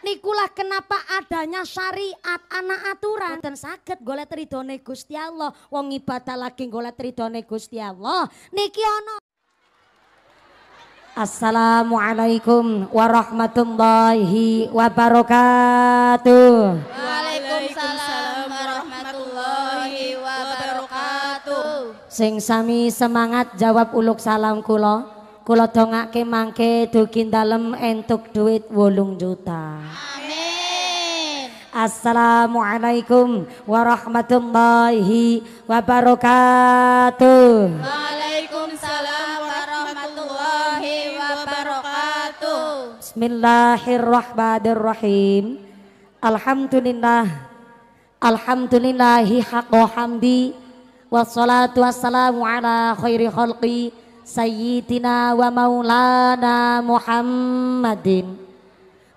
Nikulah kenapa adanya syariat anak aturan dan sakit golek ridhone Gusti Allah. Wong ibadah lagi golek ridhone Gusti Allah. Niki ono Assalamualaikum warahmatullahi wabarakatuh. Waalaikumsalam warahmatullahi wabarakatuh. Sing sami semangat jawab uluk salam kulo Kula dongake mangke dugi dalem entuk duit wolung juta. Assalamualaikum warahmatullahi wabarakatuh. Waalaikumsalam warahmatullahi wabarakatuh. Bismillahirrahmanirrahim. Alhamdulillah. Alhamdulillahi haqqo hamdi. Wassalatu wassalamu ala khairi khalqi Sayyidina wa maulana Muhammadin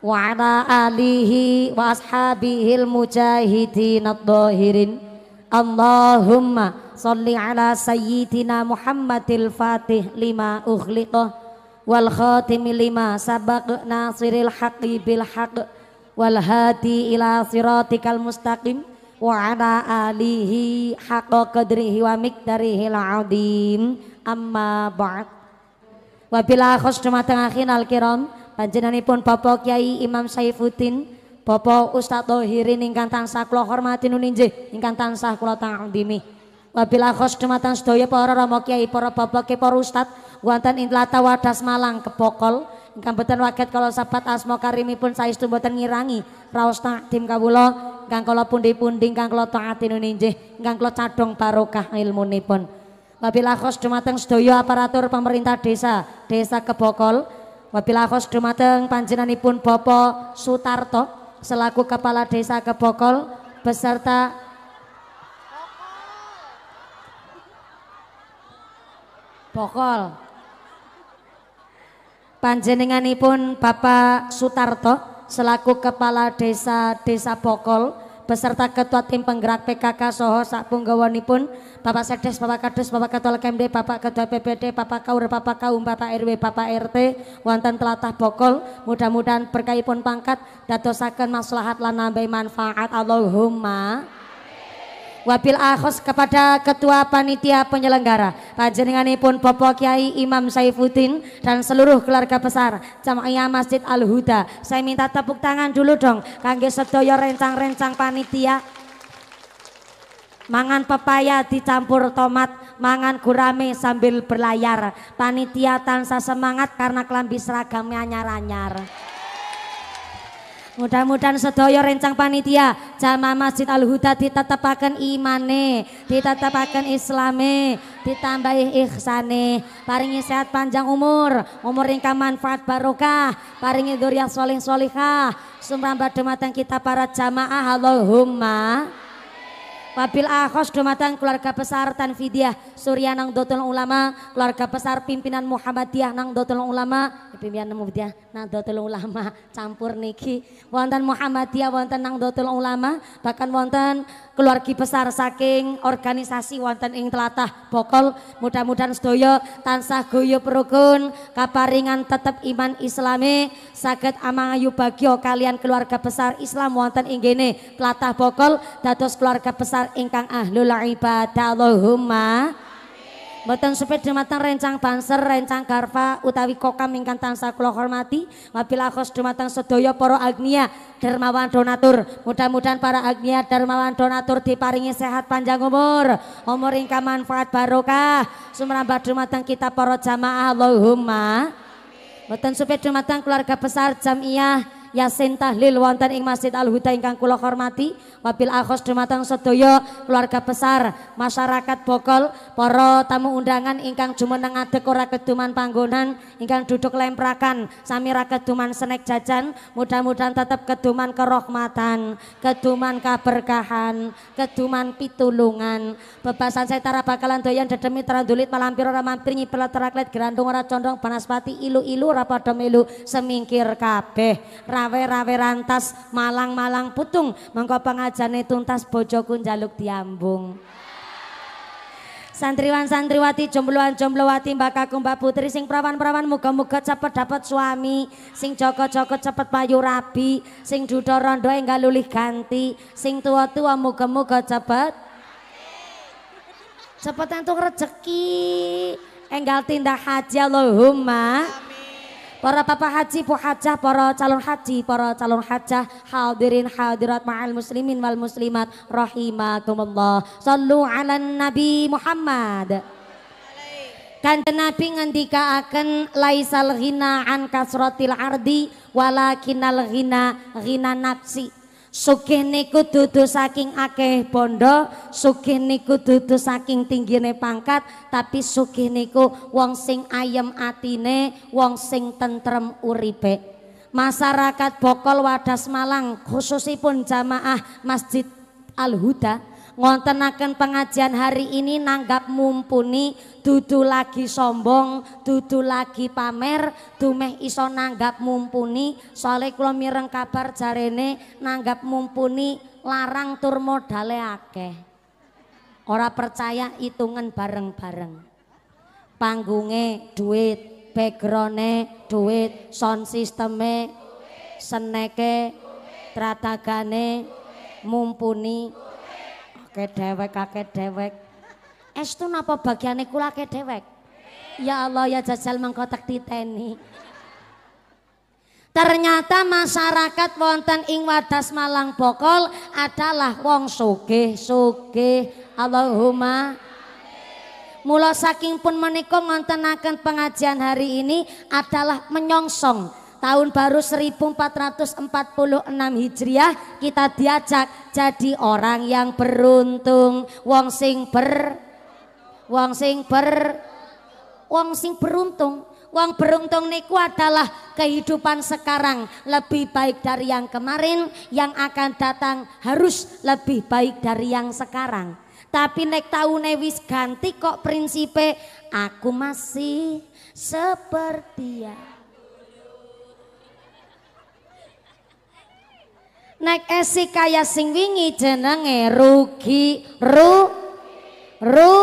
Wa ala alihi wa ashabihi al-mujahidin al Allahumma salli ala sayyidina Muhammadil Fatih lima ukhliqah Wal khatimi lima sabak nasiril haqi bil haq Wal hati ila siratikal mustaqim Wa ala alihi haqqa qadrihi wa miktarihi al-adhim al adhim amma ba'd. Wabila khusdumateng akhin al-kiram panjenenganipun Bapak Kyai Imam Saifuddin, Bapak Ustaz Tohirin ingkang tansah kula hormati nuninjih ingkang tansah kula ta'zimi. Wabila khusdumateng sedaya para rama kiai, para bapak kiai, para ustaz wonten ing wadas Malang Kepokol ingkang boten waget kalau sahabat asma karimipun saestu boten ngirangi raos tim kawula ingkang kala pundi-pundi ingkang kala taati nuninjih ingkang kala cadhong barokah ilmunipun Wabilakos dumateng sedoyo aparatur pemerintah desa, desa Kebokol. Wabilakos dumateng panjenanipun Bopo Sutarto selaku kepala desa Kebokol beserta Bokol. Panjenenganipun Bapak Sutarto selaku kepala desa Desa Bokol beserta Ketua Tim Penggerak PKK Soho Sak pun, Bapak Sekdes, Bapak Kades, Bapak Ketua Kemde, Bapak Ketua PPD, Bapak Kaur, Bapak Kaum, Bapak RW, Bapak RT, wonten telatah bokol, mudah-mudahan berkahipun pangkat, dadosaken maslahat lan nambahi manfaat Allahumma wabil akhos kepada ketua panitia penyelenggara panjenenganipun Bapak Kiai Imam Saifuddin dan seluruh keluarga besar Jamaah Masjid Al Huda. Saya minta tepuk tangan dulu dong kangge sedaya rencang-rencang panitia. Mangan pepaya dicampur tomat, mangan gurame sambil berlayar. Panitia tansah semangat karena kelambi seragamnya anyar-anyar. Mudah-mudahan sedaya rencang panitia jamaah Masjid Al Huda ditetepaken imane, ditetepaken islame, ditambahi ihsane, paringi sehat panjang umur, umur ingkang manfaat barokah, paringi dzurriyyah sholih sholihah, sumrambat dumateng kita para jamaah Allahumma Wabil akhos domatang keluarga besar Tanfidiyah Surya nang dotol ulama Keluarga besar pimpinan Muhammadiyah nang dotol ulama eh, Pimpinan Muhammadiyah nang dotol ulama Campur niki Wonten Muhammadiyah wonten nang dotol ulama Bahkan wonten keluarga besar saking organisasi wonten ing telatah Bokol Mudah-mudahan sedoyo tansah goyo perukun Kaparingan tetap iman islami Saged amangayu bagyo kalian keluarga besar Islam wonten ing gene telatah Bokol Dados keluarga besar dasar ingkang ahlul ibadah Allahumma Boten sepeda dumateng rencang banser, rencang garfa utawi kokam ingkang tansah kula hormati. Wabil akhos dumateng sedaya para agnia dermawan donatur. Mudah-mudahan para agnia dermawan donatur diparingi sehat panjang umur, umur ingkang manfaat barokah. Sumrambah dumateng kita para jamaah Allahumma. Boten sepeda dumateng keluarga besar jamiah yasin tahlil wonten ing Masjid Al Huda ingkang kula hormati wabil akhos dumateng sedaya keluarga besar masyarakat Bokol Poro tamu undangan ingkang jumeneng adek ora keduman panggonan ingkang duduk lemprakan sami ra keduman senek jajan mudah-mudahan tetap keduman kerohmatan keduman keberkahan, keduman pitulungan bebasan setara bakalan doyan dedemi terandulit malampir ora mampir nyipelat teraklet gerandung ora condong Panaspati ilu-ilu ora padha semingkir kabeh rawe-rawe rantas malang-malang putung mengko pengajane tuntas bojoku Jaluk diambung Santriwan santriwati jombloan jomblowati mbak kakung mbak putri sing perawan-perawan muga-muga cepet dapat suami sing joko-joko cepet payu rabi sing dudo rondo enggak lulih ganti sing tua-tua muga-muga cepet cepet entuk rezeki enggal tindak haji Allahumma Amin. Para papa haji, bu hajah, para calon haji, para calon hajah, hadirin hadirat ma'al muslimin wal muslimat rahimakumullah. Sallu ala Nabi Muhammad. Kanjeng Nabi ngendika akan laisal ghina an kasrotil ardi walakinal ghina ghina nafsi Sugih niku dudu saking akeh bondo, sugih niku dudu saking tinggine pangkat, tapi sugih niku wong sing ayem atine, wong sing tentrem uripe. Masyarakat Bokol Wadas Malang khususipun jamaah Masjid Al-Huda ngontenaken pengajian hari ini nanggap mumpuni dudu lagi sombong dudu lagi pamer dumeh iso nanggap mumpuni soalnya kula mireng kabar jarene nanggap mumpuni larang tur modale akeh ora percaya hitungan bareng-bareng panggunge duit backgrounde duit sound systemnya seneke tratagane mumpuni Kakek dewek, kakek dewek. Es tuh napa bagiannya kula kakek dewek? Ya Allah ya jajal mengkotak titeni. Ternyata masyarakat wonten ing wadas Malang Bokol adalah wong sugih sugih Allahumma Mula saking pun menikung ngontenakan pengajian hari ini adalah menyongsong tahun baru 1446 Hijriah kita diajak jadi orang yang beruntung, wong sing ber wong sing ber wong sing beruntung. Wong beruntung niku adalah kehidupan sekarang lebih baik dari yang kemarin, yang akan datang harus lebih baik dari yang sekarang. Tapi nek tahu nevis ganti kok prinsipe aku masih seperti yang Nek esi kaya sing wingi jenenge rugi ru ru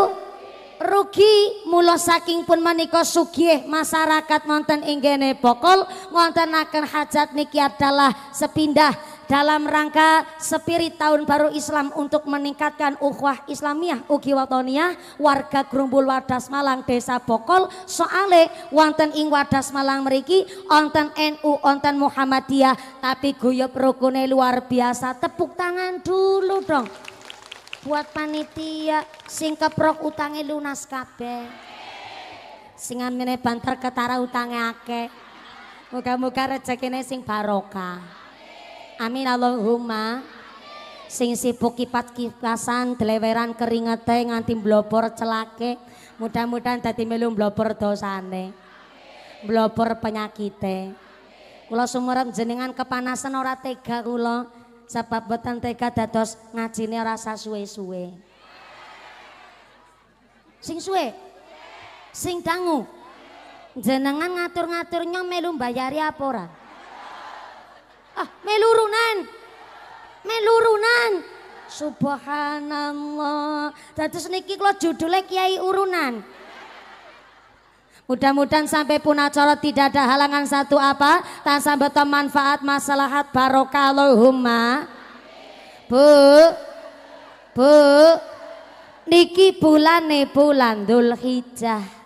rugi mula saking pun menika sugih masyarakat wonten ing gene Bokol ngontenaken hajat niki adalah sepindah dalam rangka spirit tahun baru Islam untuk meningkatkan ukhwah Islamiyah ugi warga Grumbul Wadas Malang Desa Bokol soale wonten ing Wadas Malang meriki onten NU onten Muhammadiyah tapi guyup rukune luar biasa tepuk tangan dulu dong buat panitia sing keprok utange lunas kabeh sing amene banter ketara utange akeh muka moga rezekine sing barokah Amin Allahumma. Sing sibuk kipat kipasan, deleweran keringete nganti blopor celake. Mudah-mudahan dadi melu blopor dosane. Blobor penyakite. Kula sumerep jenengan kepanasan ora tega kula. Sebab boten tega dados ngajine rasa suwe-suwe. Sing suwe. Sing dangu. Jenengan ngatur-ngaturnya melu mbayari apa ora? Ah, melurunan. Melurunan. Subhanallah. Dados niki kula judulnya Kiai Urunan. Mudah-mudahan sampai pun acara tidak ada halangan satu apa, tansah beto manfaat maslahat barokah Allahumma. Bu. Bu. Niki bulane bulan Dzulhijjah.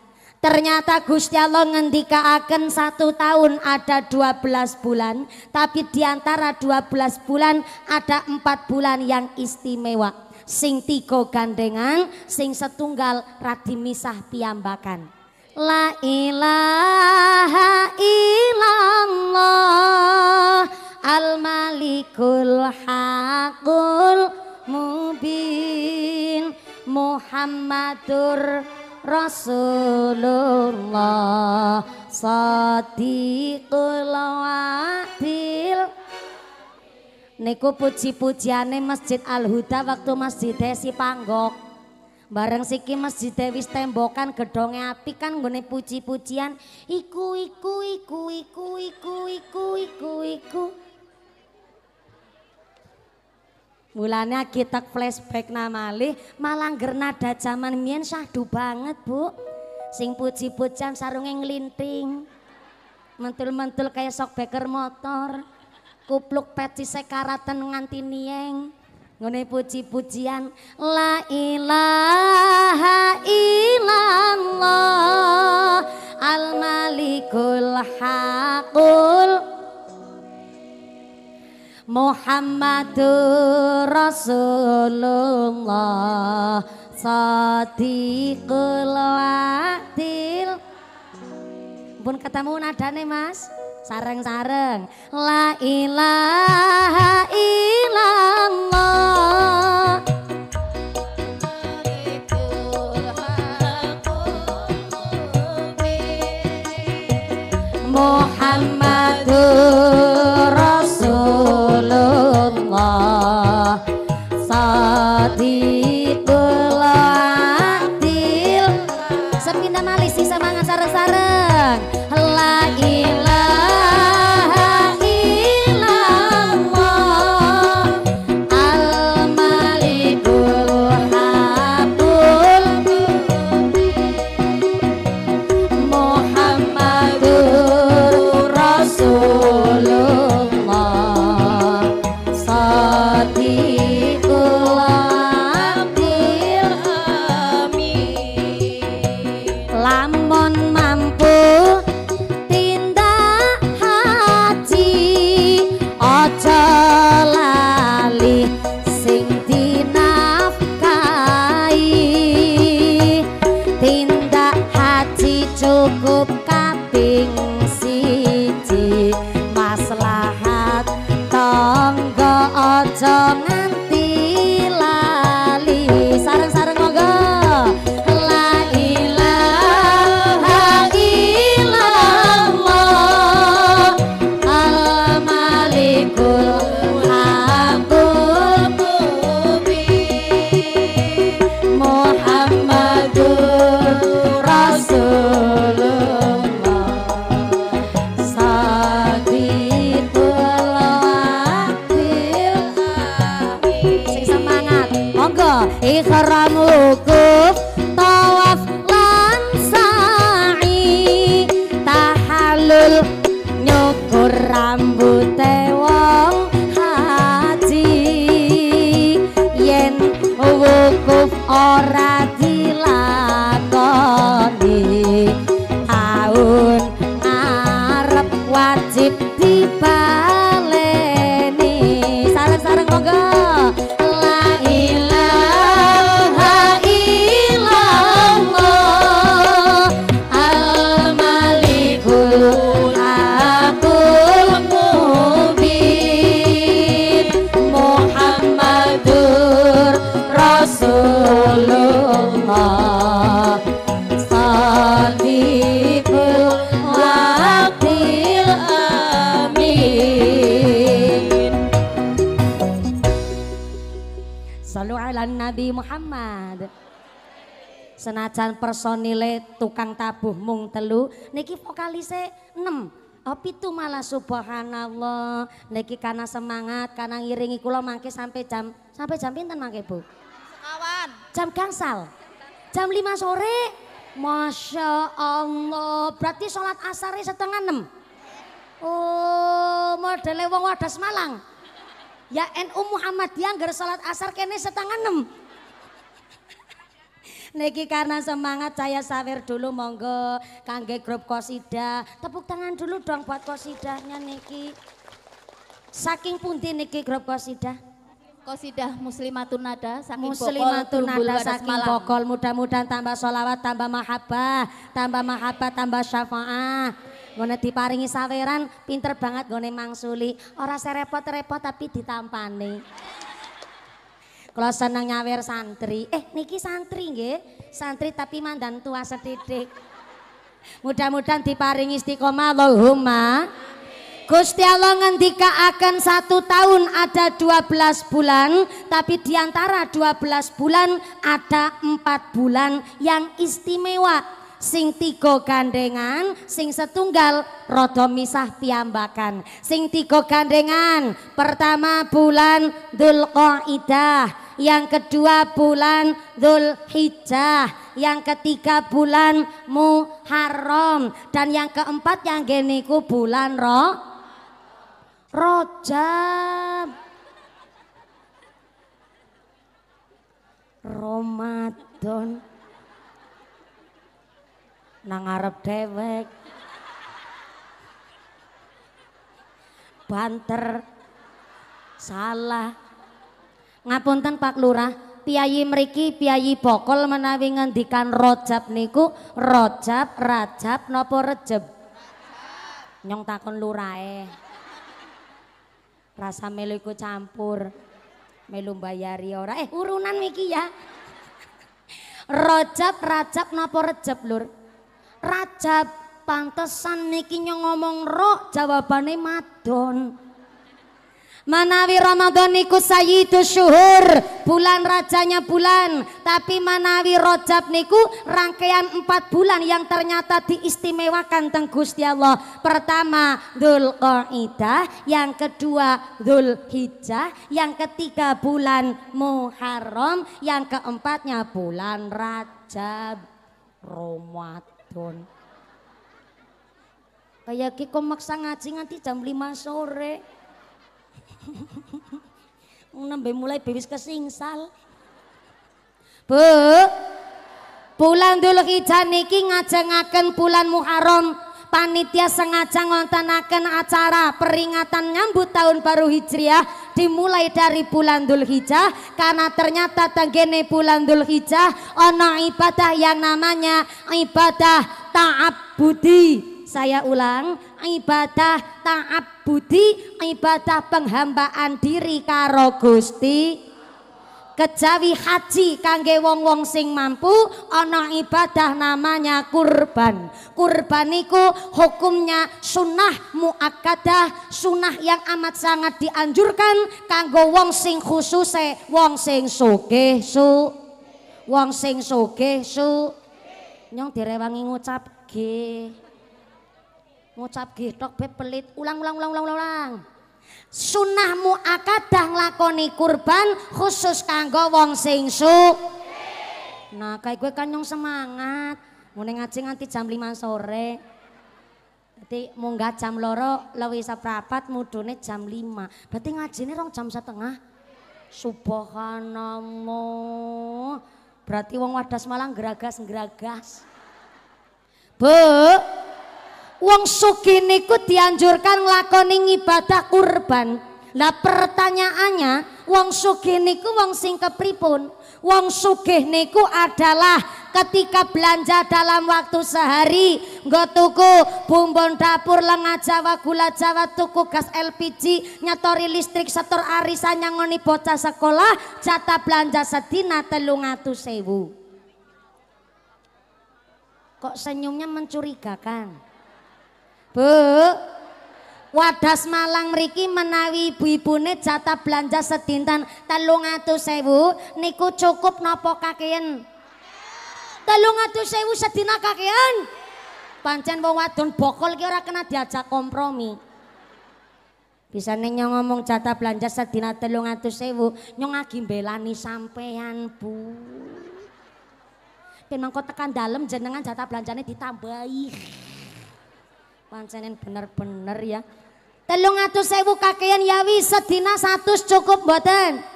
Ternyata Gusti Allah akan satu tahun ada dua belas bulan, tapi diantara antara belas bulan ada empat bulan yang istimewa. Sing tiko gandengan, sing setunggal radimisah piambakan. La ilaha illallah al malikul haqul mubin Muhammadur Rasulullah Sadiqul Wadil Niku puji-pujiane Masjid Al-Huda waktu Masjid Desi Panggok Bareng siki Masjid Dewi tembokan gedonge api kan gue puji-pujian Iku iku iku iku iku iku iku iku, iku. Mulanya kita flashback namalih malang gernada zaman mien sahdu banget bu. Sing puji pujan sarungnya ngelinting. Mentul-mentul kayak sok beker motor. Kupluk pecise sekaratan nganti nieng. Ngone puji-pujian la ilaha illallah al malikul haqul Muhammadur Rasulullah Sadiqul Wadil Pun ketemu nadane mas Sareng-sareng La ilaha ilang senajan personile tukang tabuh mung telu niki vokalise 6 Oh itu malah subhanallah niki karena semangat karena ngiringi kula mangke sampai jam sampai jam pinten mangke Bu? Sekawan. Jam gangsal. Jam 5 sore. Masya Allah. Berarti sholat asari setengah enam. Oh, modele wong wadas Malang. Ya NU yang gara sholat asar kene setengah enam. Niki karena semangat saya sawer dulu monggo kangge grup Kosida. Tepuk tangan dulu dong buat Kosidahnya Niki. Saking pundi Niki grup Kosida? Kosidah Muslimatunada saking Muslimatunada saking bokol mudah-mudahan tambah solawat tambah mahabbah tambah mahabbah tambah syafaah Gone diparingi saweran pinter banget gone mangsuli ora serepot-repot tapi ditampani. Kalau seneng nyawer santri, eh niki santri nge santri tapi mandan tua setitik. Mudah-mudahan diparingi istiqomah Allahumma. Gusti Allah ngendika akan satu tahun ada dua belas bulan tapi diantara belas bulan ada empat bulan yang istimewa sing tiga gandengan sing setunggal rodo misah piambakan sing tiga gandengan pertama bulan idah yang kedua bulan Zulhijjah, yang ketiga bulan Muharram dan yang keempat yang geniku bulan Ro Rojab. Ramadan nang arep dewek banter salah Ngapunten Pak Lurah, piyayi meriki piyayi bokol menawi ngendikan rojab niku rojab, rajab nopo rejeb? Nyong takon lurae. Rasa melu iku campur. Melu bayari ora. Eh urunan miki ya. Rojab, rajab nopo rejeb, Lur? Rajab pantesan niki nyong ngomong ro jawabane madon. Manawi Ramadan niku sayyidu syuhur, bulan rajanya bulan, tapi manawi rojab niku rangkaian empat bulan yang ternyata diistimewakan teng Gusti Allah. Pertama Dzulqa'dah, yang kedua Dzulhijjah, yang ketiga bulan Muharram, yang keempatnya bulan Rajab Ramadan. Kayak kiko kok maksa ngaji nanti jam 5 sore. Nembe mulai bewis kesingsal. Bu, bulan dulu hijan niki ngajengaken bulan Muharram panitia sengaja ngontenaken acara peringatan nyambut tahun baru Hijriah dimulai dari bulan Dzulhijjah karena ternyata tenggene bulan Dzulhijjah ono ibadah yang namanya ibadah ta'ab budi saya ulang ibadah taat budi ibadah penghambaan diri karo Gusti kejawi haji kangge wong-wong sing mampu ana ibadah namanya kurban kurbaniku hukumnya sunnah muakadah sunnah yang amat sangat dianjurkan kanggo wong sing khususe wong sing suge su wong sing suge su nyong direwangi ngucap ge Ngucap gitok be pelit. Ulang ulang ulang ulang ulang. Sunahmu akadah nglakoni kurban khusus kanggo wong sing Nah, kayak gue kan semangat. mau ngaji nganti jam 5 sore. Berarti nggak jam loro lebih mau mudune jam 5. Berarti ngajine rong jam setengah. Subhanallah. Berarti wong wadas malang geragas-geragas. Bu, Wong suki niku dianjurkan nglakoni ibadah kurban. Lah pertanyaannya, wong suki niku wong sing kepripun? Wong sugih niku adalah ketika belanja dalam waktu sehari, nggo tuku bumbon dapur, lengah Jawa, gula Jawa, tuku gas LPG, nyetori listrik, setor arisan yang nyangoni bocah sekolah, jatah belanja sedina sewu Kok senyumnya mencurigakan? Bu Wadas Malang mriki menawi ibu-ibune jatah belanja sedinten 300.000 niku cukup napa kakean? sewu sedina kakean? Pancen wong wadon bokol ki ora kena diajak kompromi. Bisa nyong ngomong jatah belanja sedina sewu nyong lagi belani sampean, Bu. Dan mangkot tekan dalem jenengan jatah belanjanya ditambahi. Pancenin bener-bener ya. Telung atau sewu kakean yawi sedina satu cukup buatan.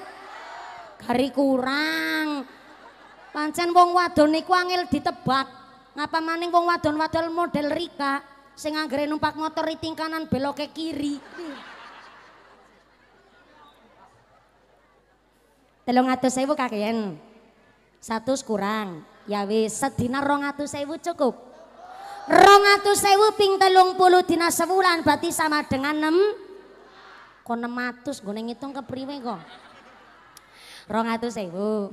Hari kurang. Pancen wong wadon niku angel ditebak. Ngapa maning wong wadon-wadon model Rika sing anggere numpak motor riting kanan belok ke kiri. Telung atau sewu kakean. Satu kurang. Ya wis sedina rong atau sewu cukup. Rongatus sewu ping telung puluh dina sebulan berarti sama dengan enam. kok ratus gue ngitung priwe kok Rongatus sewu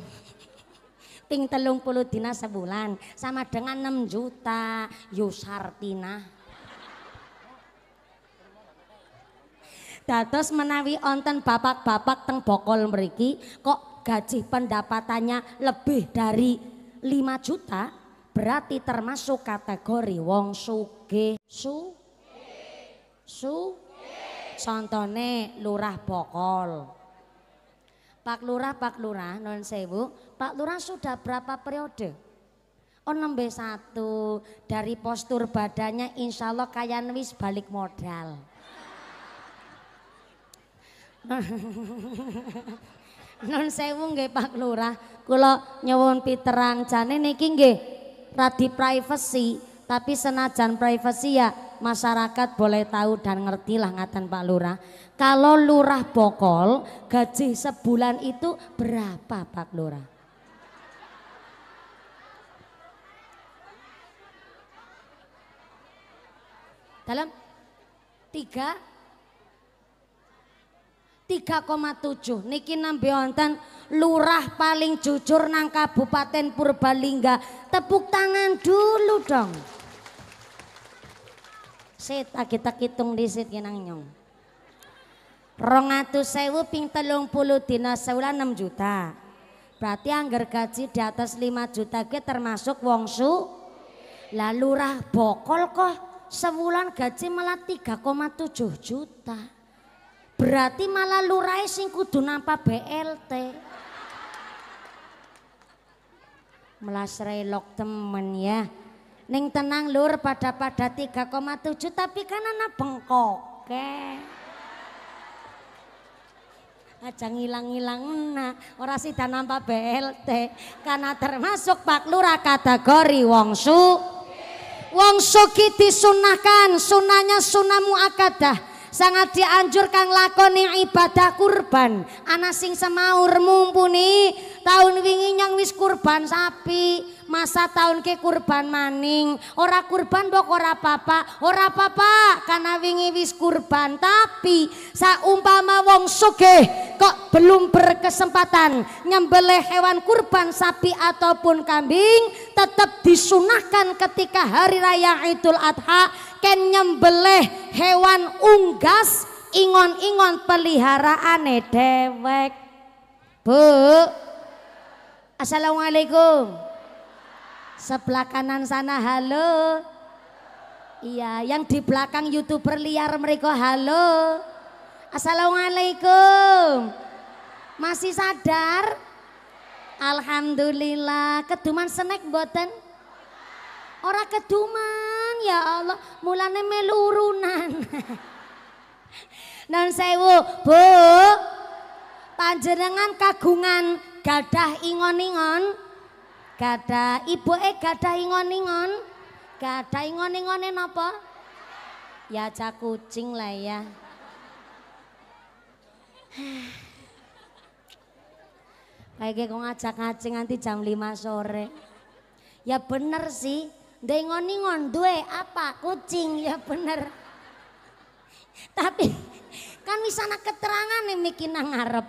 ping telung puluh dina sebulan sama dengan enam juta Yusartina Dados menawi onten bapak-bapak teng bokol meriki kok gaji pendapatannya lebih dari lima juta berarti termasuk kategori wong suge su su contone lurah bokol Pak Lurah, Pak Lurah, non sewu, Pak Lurah sudah berapa periode? Oh nembe satu, dari postur badannya insya Allah kaya wis balik modal. non sewu nggih Pak Lurah, kula nyewon piterang jane niki nggih tadi privacy, tapi senajan privacy ya masyarakat boleh tahu dan ngertilah ngatan Pak Lurah. Kalau Lurah Bokol gaji sebulan itu berapa Pak Lurah? Dalam tiga 3,7 niki nambe wonten lurah paling jujur nang Kabupaten Purbalingga. Tepuk tangan dulu dong. Seta kita hitung sit nang nyong. rongatus sewu ping telung puluh dina sewulan 6 juta. Berarti anggar gaji di atas 5 juta gue termasuk wong su. Lah lurah bokol kok sewulan gaji malah 3,7 juta. Berarti malah lurai sing kudu nampa BLT. Melas relok temen ya. Ning tenang lur pada-pada 3,7 tapi kan anak bengkok ke. Aja ngilang-ngilang orang sih dan nampak BLT karena termasuk Pak Lurah kategori wong su. Wong kiti disunahkan, sunahnya sunah muakadah sangat dianjurkan lakoni ibadah kurban ana sing semaur mumpuni tahun wingi yang wis kurban sapi masa tahun ke kurban maning ora kurban pok ora papa ora papa karena wingi wis kurban tapi saumpama wong sugih kok belum berkesempatan nyembelih hewan kurban sapi ataupun kambing tetap disunahkan ketika hari raya Idul Adha ken nyembelih hewan unggas ingon-ingon peliharaane dewek Bu Assalamualaikum Sebelah kanan sana halo. Iya, yang di belakang youtuber liar mereka halo. Assalamualaikum. Masih sadar? Alhamdulillah. Keduman senek boten? orang keduman ya Allah. Mulane melurunan. Non sewu, Bu. Panjenengan kagungan gadah ingon-ingon ibu ibuke kata ingon-ingon. kata ingon-ingone napa? Ya cak kucing lah ya. Kayak kau ngajak kucing nanti jam lima sore. Ya bener sih, dengon-ingon duwe apa kucing ya bener. Tapi kan misalnya keterangan nih mikinan ngarep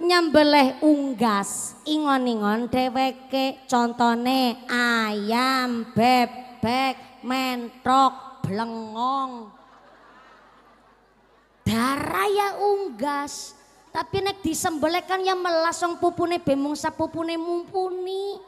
nyembelih unggas ingon-ingon dheweke contone ayam bebek mentok blengong darah ya unggas tapi nek disembelih kan ya melasong pupune bemung pupune mumpuni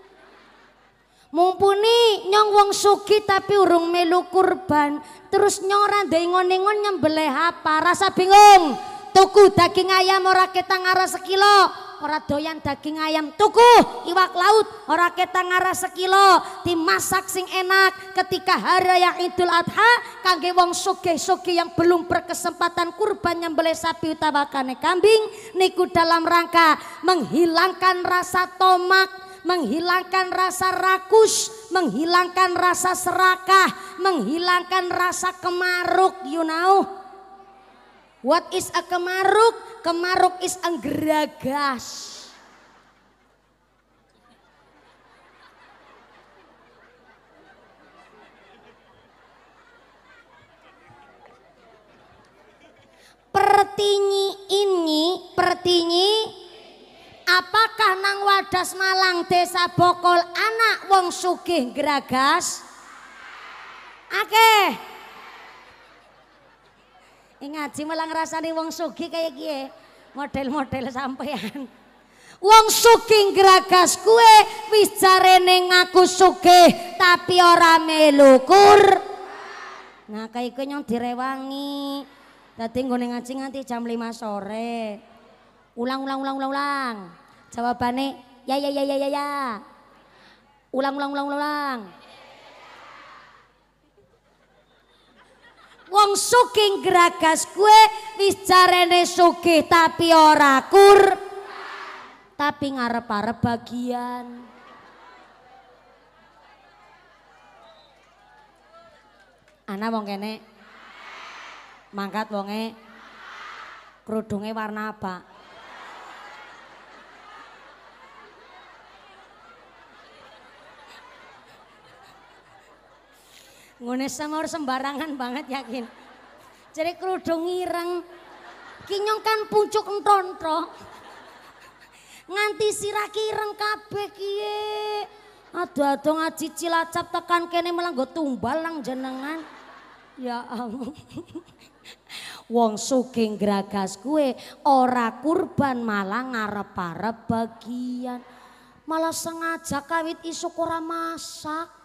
mumpuni nyong wong sugi tapi urung melu kurban terus nyong dengon-ingon ngon nyembelih apa rasa bingung tuku daging ayam ora ketang arah sekilo ora doyan daging ayam tuku iwak laut ora ketang arah sekilo dimasak sing enak ketika hari raya Idul Adha kangge wong sugih-sugih yang belum berkesempatan kurban yang boleh sapi utawa kambing niku dalam rangka menghilangkan rasa tomak menghilangkan rasa rakus, menghilangkan rasa serakah, menghilangkan rasa kemaruk, you know. What is a kemaruk? Kemaruk is geragas. Pertinyi ini, pertinyi apakah nang wadas malang desa bokol anak wong sugih geragas? Akeh. Okay. Ini ngaji malah ngerasani wong sugi kayak gie Model-model sampean. Wong sugih geragas kue bicara neng aku suke tapi ora melukur kur. Nah kae kowe nyong direwangi. Dadi nggone ngaji nanti jam 5 sore. Ulang ulang ulang ulang ulang. Jawabane ya ya ya ya ya ya. Ulang ulang ulang ulang. ulang. wong suking geragas kue wis jarene sugih tapi ora kur tapi ngarep-arep bagian ana wong kene mangkat wonge kerudunge warna apa Ngone sengor sembarangan banget yakin. Jadi kerudung ireng. Kinyong kan puncuk entontro. Nganti sirah kireng kabeh kie, Aduh-aduh ngaji cilacap tekan kene malah gue tumbal lang jenengan. Ya ampun. Wong suking gragas kue ora kurban malah ngarep-arep bagian. Malah sengaja kawit isuk ora masak.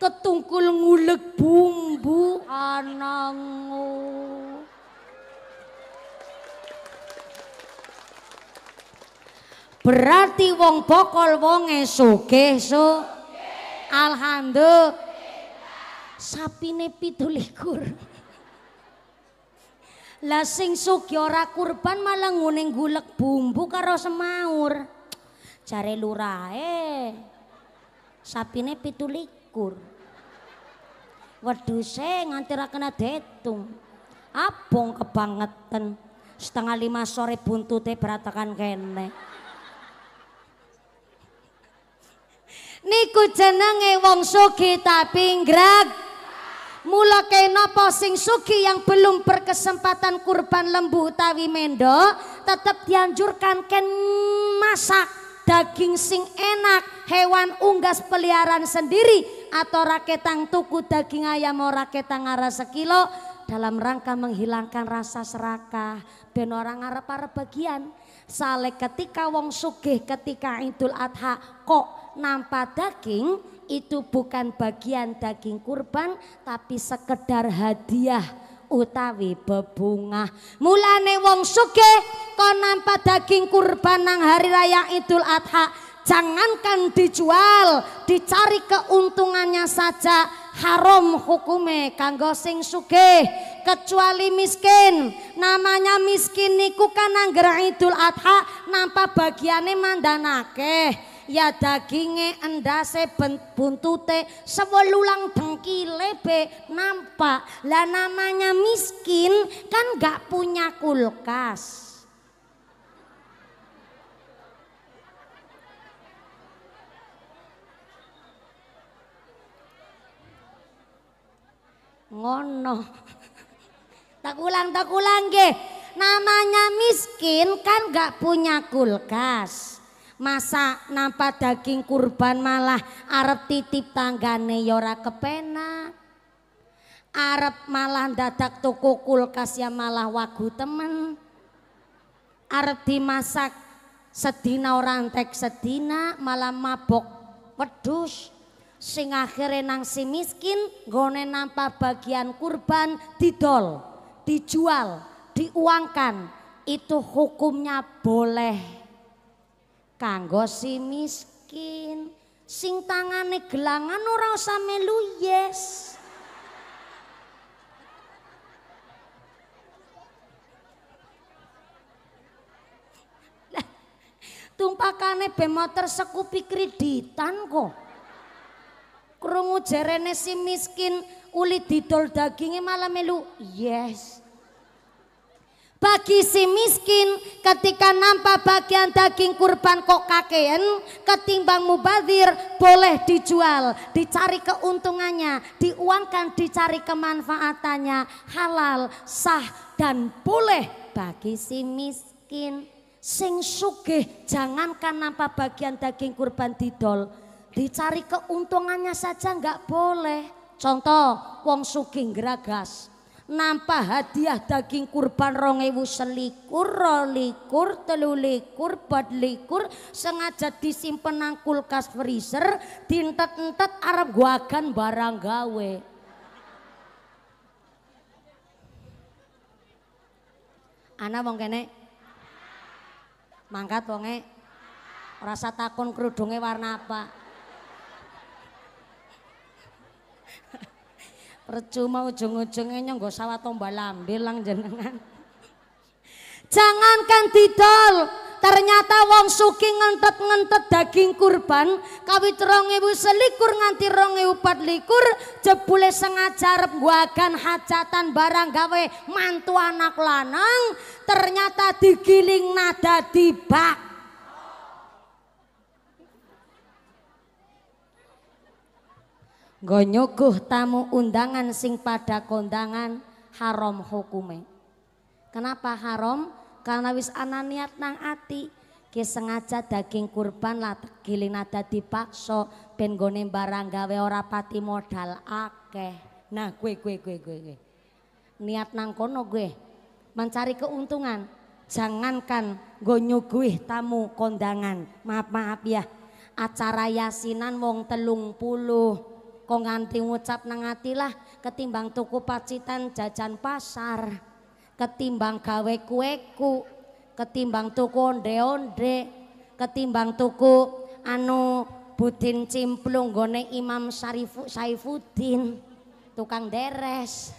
ketungkul ngulek bumbu anangu. Berarti wong bokol wong esok esok. Alhamdulillah. Sapi nepi tulikur. Lah sing sugi ora kurban malah nguning gulek bumbu karo semaur. Jare lurae. Sapine pitulik Waduh, saya e nganti kena detung. Abong kebangetan. Setengah lima sore buntute beratakan kene. Niku jenenge wong sugi tapi ngrag. Mula kenapa sing sugi yang belum berkesempatan kurban lembu utawi Mendo, tetap dianjurkan ken masak daging sing enak hewan unggas peliharaan sendiri atau raketang tuku daging ayam ora raketang arah sekilo dalam rangka menghilangkan rasa serakah ben orang arah para bagian sale ketika wong sugih ketika Idul Adha kok nampak daging itu bukan bagian daging kurban tapi sekedar hadiah utawi bebungah mulane wong sugih kok nampak daging kurban nang hari raya Idul Adha Jangankan dijual, dicari keuntungannya saja haram hukume kanggo sing sugih kecuali miskin. Namanya miskin niku kan anggere Idul Adha nampa bagiane mandanake. Ya daginge endase buntute sewelulang dengkile lebe nampak. Lah namanya miskin kan gak punya kulkas. ngono. Tak ulang, tak ulang ke Namanya miskin kan gak punya kulkas. Masa nampak daging kurban malah arep titip tanggane yora ya kepena Arep malah dadak toko kulkas ya malah wagu temen. Arep dimasak sedina orang tek sedina malah mabok wedus sing akhirnya nang si miskin gone nampa bagian kurban didol, dijual, diuangkan. Itu hukumnya boleh. Kanggo si miskin, sing tangane gelangan ora usah melu yes. Tumpakane bemo tersekupi kreditan kok krungu jerene si miskin uli didol dagingnya malah melu yes bagi si miskin ketika nampak bagian daging kurban kok kakean ketimbang mubadir boleh dijual dicari keuntungannya diuangkan dicari kemanfaatannya halal sah dan boleh bagi si miskin sing sugih jangankan nampak bagian daging kurban didol Dicari keuntungannya saja nggak boleh. Contoh, wong Suking geragas. Nampak hadiah daging kurban rongewu selikur, rolikur, telulikur, badlikur, sengaja disimpen nang kulkas freezer, dintet-entet arep guagan barang gawe. Ana wong kene. Mangkat wonge. Rasa takon kerudungnya warna apa? Percuma ujung-ujungnya nyonggo sawah tombak lambe lang jenengan. Jangankan didol, ternyata wong suki ngentet-ngentet daging kurban kawit rong ewu selikur nganti rong ewu pat likur jebule sengaja arep guagan hajatan barang gawe mantu anak lanang ternyata digiling nada dibak Gonyoguh nyuguh tamu undangan sing pada kondangan haram hukume. Kenapa haram? Karena wis ana niat nang ati ki sengaja daging kurban lah giling ada dipakso ben gone barang gawe ora pati modal akeh. Nah, gue gue gue gue gue. Niat nang kono gue mencari keuntungan. Jangankan gue nyuguh tamu kondangan. Maaf maaf ya. Acara yasinan wong telung puluh kok nganti ngucap nang ketimbang tuku pacitan jajan pasar ketimbang gawe kueku ketimbang tuku onde-onde ketimbang tuku anu budin cimplung gone Imam Sarifu, Saifuddin tukang deres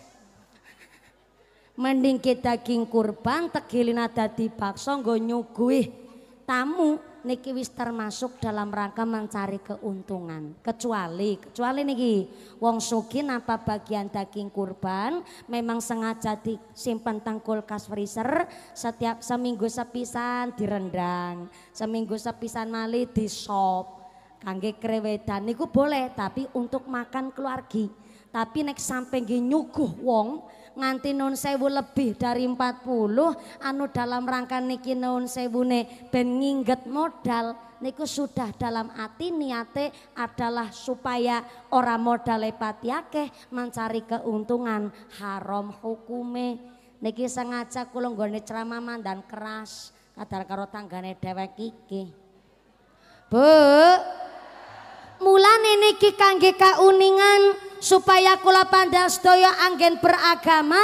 mending kita daging kurban tegilina dadi bakso nggo nyuguhi tamu niki wis termasuk dalam rangka mencari keuntungan. Kecuali, kecuali niki wong sugih napa bagian daging kurban memang sengaja disimpan tangkul kulkas freezer setiap seminggu sepisan direndang, seminggu sepisan mali shop Kangge krewedan niku boleh tapi untuk makan keluargi. Tapi nek sampai nggih nyuguh wong nganti nun sewu lebih dari 40 anu dalam rangka niki nun sewune ben ngingget modal niku sudah dalam hati niate adalah supaya ora modal pati akeh mencari keuntungan haram hukume niki sengaja kula nggone ceramah mandan keras kadal karo tanggane dhewek iki Bu Mulane niki kangge kauningan supaya kula pandang sedaya anggen beragama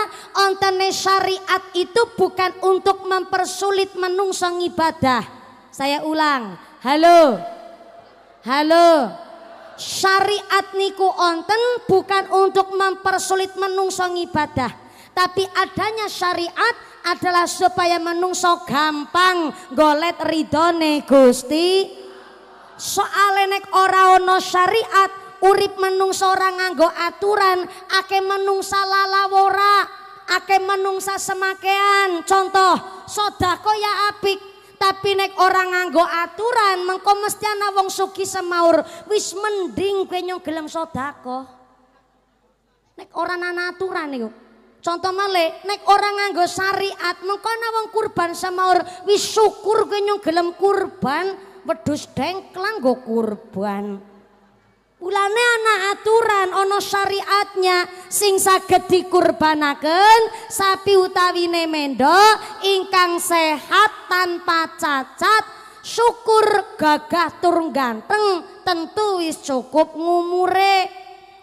ontene syariat itu bukan untuk mempersulit menungso ibadah. Saya ulang. Halo. Halo. Syariat niku onten bukan untuk mempersulit menungso ibadah, tapi adanya syariat adalah supaya menungso gampang golet ridone Gusti. soalnya nek ora ono syariat urip menungsa ora nganggo aturan, ake menungsa lalawora, ake menungsa semakean. Contoh, sodako ya apik, tapi nek orang nganggo aturan mengko mesti ana wong semaur wis mending kowe nyong sodako sedekah nek orang ana aturan contoh male nek orang nganggo syariat mengko ana wong kurban semaur wis syukur kowe nyong kurban wedhus dengklang nggo kurban Mulane anak aturan ono syariatnya sing saged dikurbanaken sapi utawi nemendo ingkang sehat tanpa cacat syukur gagah tur ganteng tentu wis cukup ngumure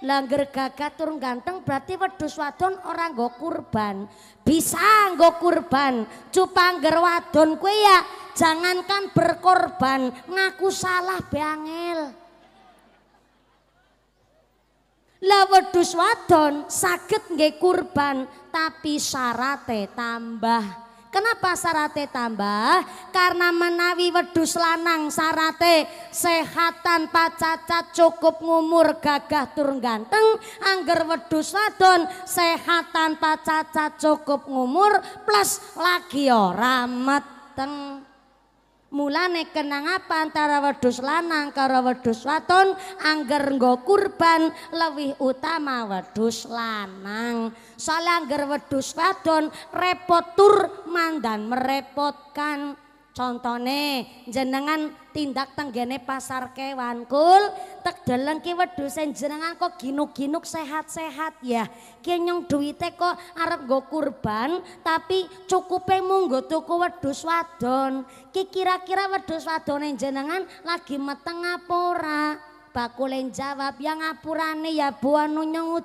langger gagah tur ganteng berarti wedhus wadon ora kurban bisa nggo kurban cupangger wadon kue ya jangankan berkorban ngaku salah bangel Lewat wedhus wadon sakit nggih kurban tapi syarate tambah. Kenapa sarate tambah? Karena menawi wedus lanang sarate sehat tanpa cacat cukup ngumur gagah tur ganteng, angger wedhus wadon sehat tanpa cacat cukup ngumur plus lagi ora meteng. Mulane kenang apa antara wedus lanang karo wedus waton angger nggo kurban lebih utama wedus lanang. soalnya angger wedus waton repot tur mandan merepotkan. Contone jenengan tindak tenggene pasar kewan kul tek deleng ki wedhusen jenengan kok ginuk-ginuk sehat-sehat ya. Ki nyong duwite kok arep nggo kurban tapi cukupe mung nggo tuku wedhus wadon. Ki kira-kira wedhus wadone jenengan lagi meteng apa ora? Bakule jawab yang ngapurane ya bu anu nyong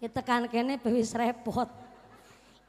Kita kan kene wis repot.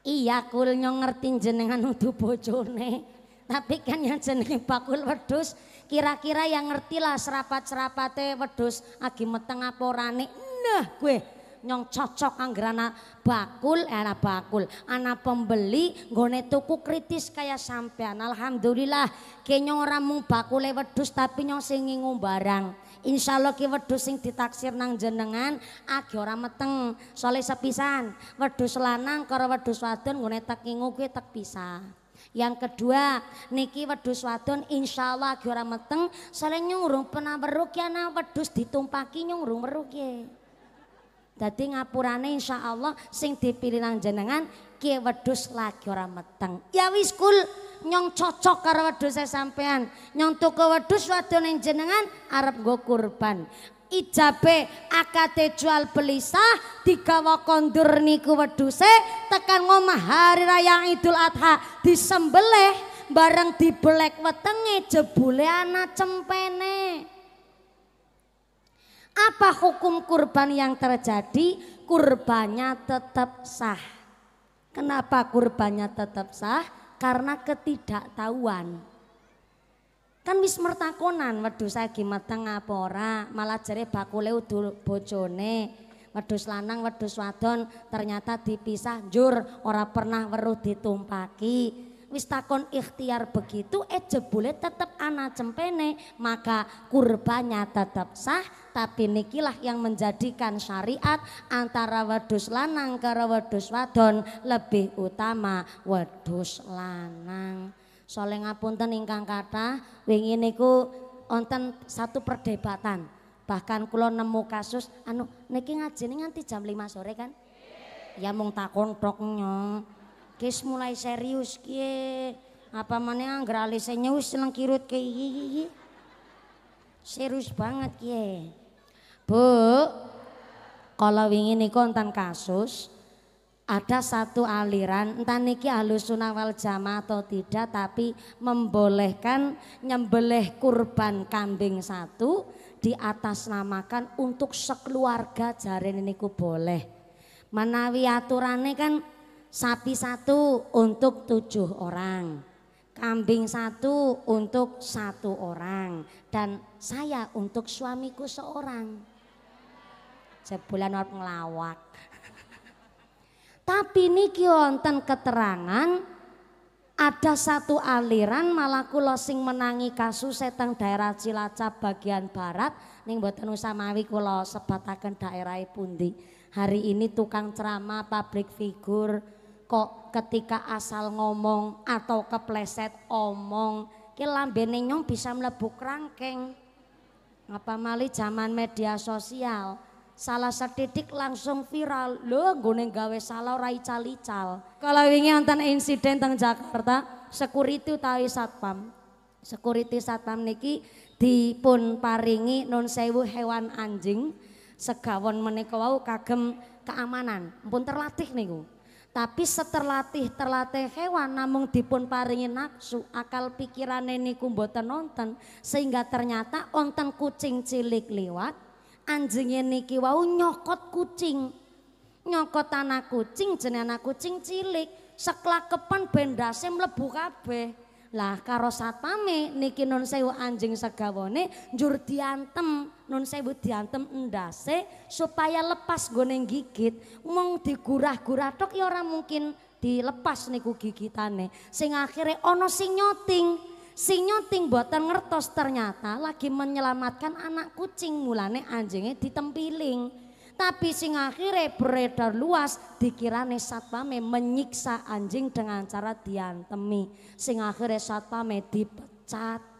Iya kul nyong ngerti jenengan nudu bojone. Tapi kan yang jeneng bakul wedus. kira-kira yang ngerti lah serapat-serapate wedus, agi meteng apa Nah, gue nyong cocok anggerana bakul era eh, bakul ana pembeli nggone tuku kritis kaya sampean alhamdulillah kenyong ora mung bakule wedus tapi nyong singi ngumbarang Insya Allah ki wedus sing ditaksir nang jenengan agi ora meteng. Soale sepisan, wedus lanang karo wedus wadon nggone tekingu kuwi tek pisah. Yang kedua, niki wedus wadon insya Allah agi ora meteng, soale nyungrung penaweruk ya nang wedus ditumpaki nyungrung weruk ya. Dadi ngapurane insya Allah sing dipilih nang jenengan ki wedus lagi ora meteng. Ya wis kul, nyong cocok karo wedhuse sampean. Nyong tuku wedhus wadone jenengan arep nggo kurban. ijabe akate jual belisah digawa kondur niku weduse tekan ngomah hari raya Idul Adha disembelih bareng dibelek wetenge jebule anak cempene apa hukum kurban yang terjadi kurbannya tetap sah kenapa kurbannya tetap sah karena ketidaktahuan. Kan wis mertakonan wedhus saiki mateng apa malah jere bakule udu bojone. wedus lanang, wedus wadon ternyata dipisah jur, ora pernah weruh ditumpaki wis takon ikhtiar begitu eh jebule tetep anak cempene maka kurbannya tetap sah tapi nikilah yang menjadikan syariat antara wedus lanang ke wedus wadon lebih utama wedus lanang soalnya ngapunten ingkang kata wingi niku onten satu perdebatan bahkan kulo nemu kasus anu niki ngaji nganti jam 5 sore kan ya mung takon toknya Kis mulai serius kie. Apa mana yang gerali senyus seneng kirut ke Serius banget kie. Bu, kalau wingi niku kontan kasus ada satu aliran entah niki alus wal jama atau tidak tapi membolehkan nyembelih kurban kambing satu di atas namakan untuk sekeluarga ini niku boleh menawi aturane kan Sapi satu untuk tujuh orang. Kambing satu untuk satu orang. Dan saya untuk suamiku seorang. Sebulan orang ngelawak. Tapi niki wonten keterangan ada satu aliran malaku sing menangi kasus setang daerah Cilacap bagian barat ning mboten nusa mawi kula sebataken daerah e pundi. Hari ini tukang ceramah, pabrik figur kok ketika asal ngomong atau kepleset omong ki lambene nyong bisa mlebu kerangkeng ngapa mali zaman media sosial salah sedidik langsung viral lho nggone gawe salah ora ical-ical kalau ingin wonten insiden teng Jakarta security utawi satpam security satpam niki dipun paringi non sewu hewan anjing segawon menika wau kagem keamanan pun terlatih niku tapi seterlatih terlatih hewan namung dipun paringi nafsu, akal pikiran niku mboten nonton sehingga ternyata onten kucing cilik lewat anjingnya niki wau nyokot kucing. Nyokot anak kucing jenenge anak kucing cilik, sekelak benda bendase mlebu kabeh. Lah karo satpame niki nun sewu anjing segawone njur diantem, nun sewu diantem endase supaya lepas gone gigit. Mung digurah-gurah tok ya ora mungkin dilepas niku gigitane. Sing akhirnya ono sing nyoting. Sing nyoting buatan ngertos ternyata lagi menyelamatkan anak kucing mulane anjingnya ditempiling. Tapi sing akhirnya beredar luas dikirane satpame menyiksa anjing dengan cara diantemi. Sing akhirnya satpame dipecat.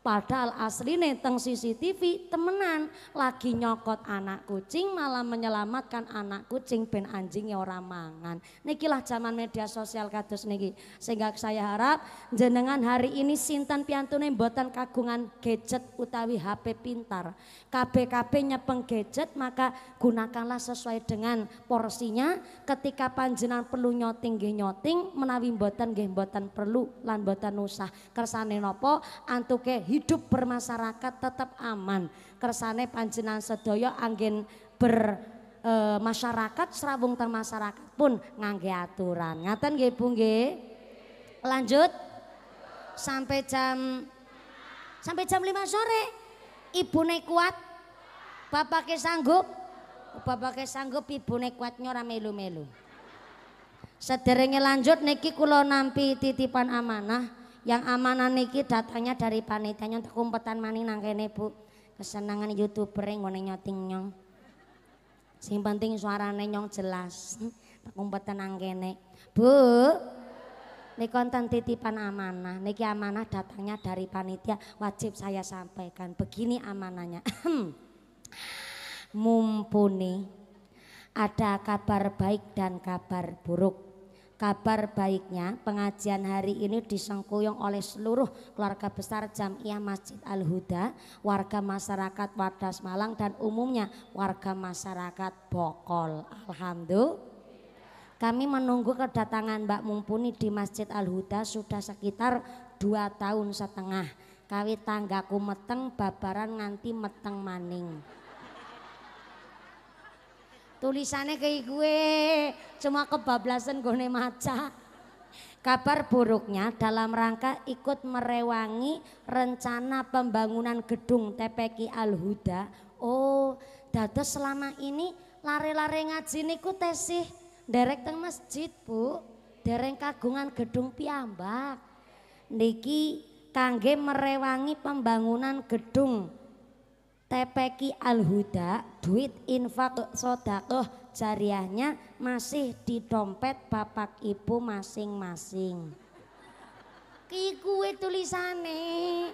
Padahal asline teng CCTV temenan lagi nyokot anak kucing malah menyelamatkan anak kucing ben anjingnya orang mangan. Nikilah zaman media sosial kados niki. Sehingga saya harap jenengan hari ini sinten piantune mboten kagungan gadget utawi HP pintar. KBKB nyepeng gadget maka gunakanlah sesuai dengan porsinya. Ketika panjenan perlu nyoting nggih nyoting menawi mboten nggih mboten perlu lan mboten usah. Kersane nopo antuke hidup bermasyarakat tetap aman. Kersane panjenengan sedaya anggen ber e, masyarakat serabung termasyarakat pun ngangge aturan. Ngaten nggih Bu Lanjut sampai jam sampai jam 5 sore. ibu Ibune kuat. ke sanggup. ke sanggup naik kuat nyora melu-melu. Sederenge lanjut niki kula nampi titipan amanah yang amanah niki datangnya dari panitia untuk kumpetan mani nang Bu. Kesenangan YouTuber yang ngone nyoting nyong. Sing penting suarane nyong jelas. Kumpetan nang Bu, ini konten titipan amanah. Niki amanah datangnya dari panitia wajib saya sampaikan. Begini amanahnya. Mumpuni ada kabar baik dan kabar buruk. Kabar baiknya pengajian hari ini disengkuyung oleh seluruh keluarga besar Jamiah Masjid Al-Huda, warga masyarakat Wadas Malang dan umumnya warga masyarakat Bokol. Alhamdulillah. Kami menunggu kedatangan Mbak Mumpuni di Masjid Al-Huda sudah sekitar dua tahun setengah. tangga tanggaku meteng babaran nganti meteng maning tulisannya kayak gue cuma kebablasan gue maca kabar buruknya dalam rangka ikut merewangi rencana pembangunan gedung TPQ Al Huda oh dados selama ini lari-lari ngaji niku tesih derek teng masjid bu dereng kagungan gedung piambak. niki kangge merewangi pembangunan gedung Tepeki Al-Huda duit infak sodakoh jariahnya masih di dompet bapak ibu masing-masing ki kuwe tulisane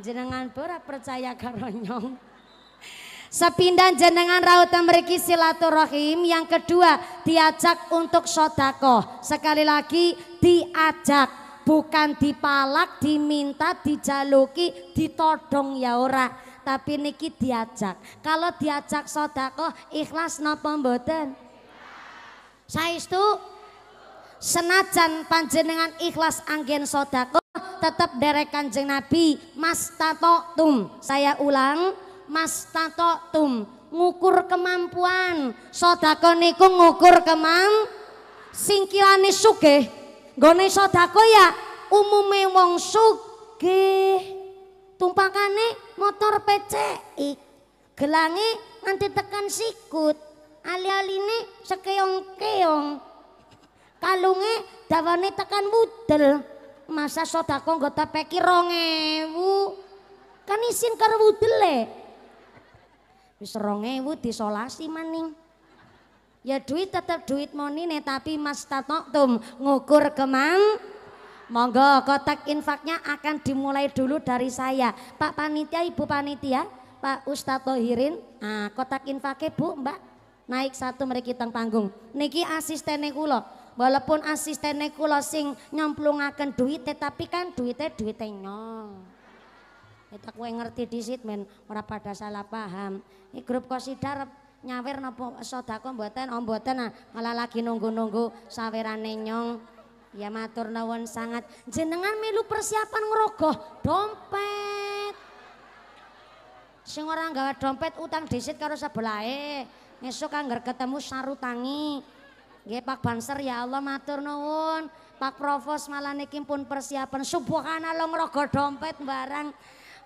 jenengan ora percaya karonyong. sepindah jenengan raut memiliki silaturahim yang kedua diajak untuk sodakoh sekali lagi diajak bukan dipalak diminta dijaluki ditodong ya orang tapi niki diajak. Kalau diajak sodako ikhlas napa Saya itu senajan panjenengan ikhlas anggen sodako tetap derek kanjeng Nabi mas tum saya ulang mas tato tum ngukur kemampuan sodako niku ngukur kemang singkilane suge goni sodako ya umume wong suge tumpakane motor PCI gelangi nganti tekan sikut ali-aline sekeong-keong kalunge dawane tekan wudel, masa sodako nggo tapeki rong ewu kan isin karo wudele wis rong ewu disolasi maning ya duit tetep duit moni ne tapi mas tatok tum ngukur kemang Monggo kotak infaknya akan dimulai dulu dari saya. Pak Panitia, Ibu Panitia, Pak Ustadz Tohirin, nah, kotak infaknya Bu Mbak naik satu mereka teng panggung. Niki asistennya kulo, walaupun asistennya kulo sing nyemplung akan duit, tapi kan duitnya duitnya nyong. Itu kue ngerti disit men, ora pada salah paham. Ini grup kosidar nyawer nopo sodako mboten om mboten nah, malah lagi nunggu-nunggu sawerane nyong. Ya matur nawon sangat. Jenengan melu persiapan ngerogoh dompet. Sing ora nggawa dompet utang disit karo sebelahe. Esuk anggar ketemu sarutangi. Nggih Pak Banser ya Allah matur nuwun. Pak Provos malah niki pun persiapan subhanallah ngerokok dompet barang.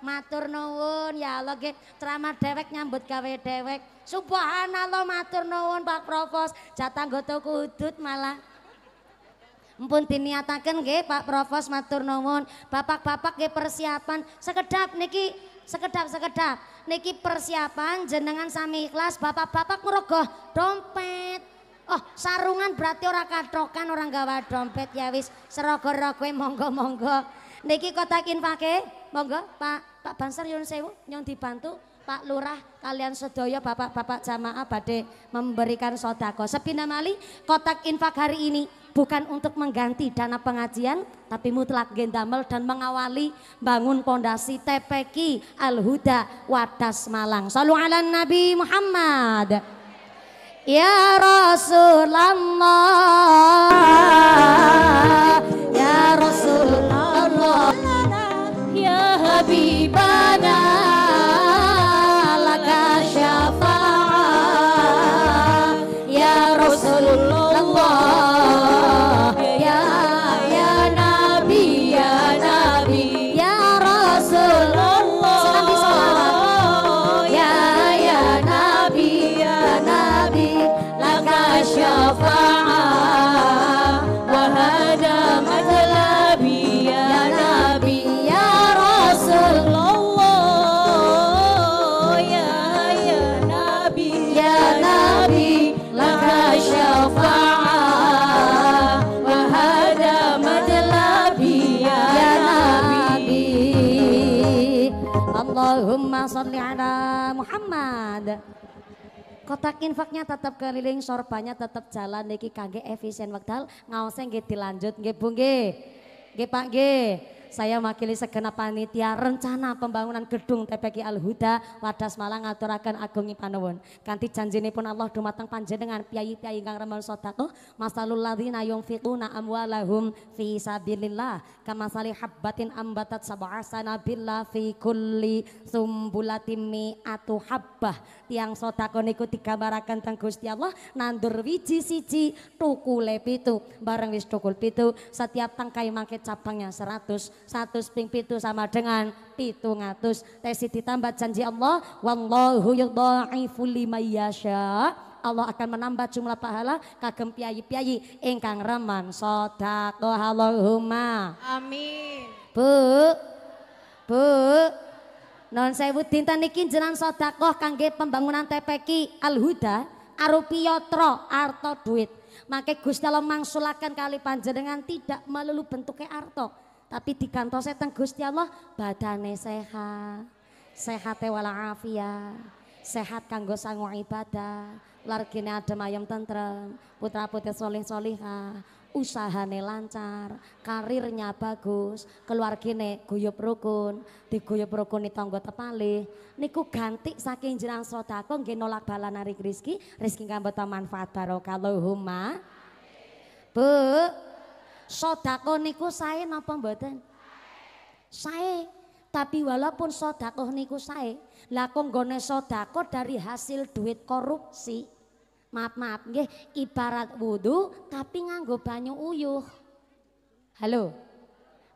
Matur nuwun ya Allah nggih ceramah dewek nyambut gawe dewek. Subhanallah matur nuwun Pak Provos. Jatah nggo tuku udut malah. Mpun diniatakan gak Pak Provos matur nuwun. Bapak-bapak gak persiapan sekedap niki sekedap sekedap. Niki persiapan jenengan sami ikhlas bapak-bapak ngerogoh dompet. Oh, sarungan berarti orang kadrokan orang gawa dompet ya wis. serogoh rogoh e, monggo-monggo. Niki kotak infake monggo Pak Pak Banser yun sewu nyong dibantu Pak Lurah kalian sedoyo bapak-bapak jamaah badai memberikan sodako. Mali kotak infak hari ini bukan untuk mengganti dana pengajian tapi mutlak gendamel dan mengawali bangun pondasi TPQ Al-Huda Wadas Malang. Salu ala Nabi Muhammad. Ya Rasulullah Kotak infaknya tetap keliling, sorbanya tetap jalan niki kage efisien wekdal ngaose nggih dilanjut nggih Bu nggih. Nggih Pak saya mewakili segenap panitia rencana pembangunan gedung TPK Al Huda Wadas Malang aturakan agungi panuwun. ini pun Allah dumateng panjenengan piyai piyayi ingkang remen sedekah masalul ladzina yunfiquna amwalahum fi sabilillah kama habbatin ambatat sab'a billa fi kulli sumbulatimi mi'atu habbah. Tiang sedekah niku digambaraken teng Gusti Allah nandur wiji siji tukule pitu bareng wis tukul pitu setiap tangkai mangke cabangnya seratus satu ping pitu sama dengan pitu ngatus tesi ditambah janji Allah wallahu yudha'ifu liman yasha Allah akan menambah jumlah pahala kagem piayi-piayi ingkang reman sedekah Allahumma amin Bu Bu non sewu dinten niki jenengan sedekah kangge pembangunan TPK Al Huda arupi yatra arto duit Maka Gusti Allah mangsulakan kali panjenengan tidak melulu bentuknya arto tapi digantos teng Gusti Allah badane sehat sehat e walaafia sehat kanggo sangu ibadah largine adem ayam tentrem putra putri soleh solihah usahane lancar, karirnya bagus, keluargine guyup rukun, di guyup rukun itu tangga tepali niku ganti saking jenang sodako nggih nolak bala narik rizki, rizki nggak manfaat barokah Allahumma. Bu, sodako niku saya napa mboten? Saya, Tapi walaupun sodako niku saya, laku konggone sodako dari hasil duit korupsi. Maaf maaf nge, ibarat wudhu tapi nganggo banyu uyuh. Halo.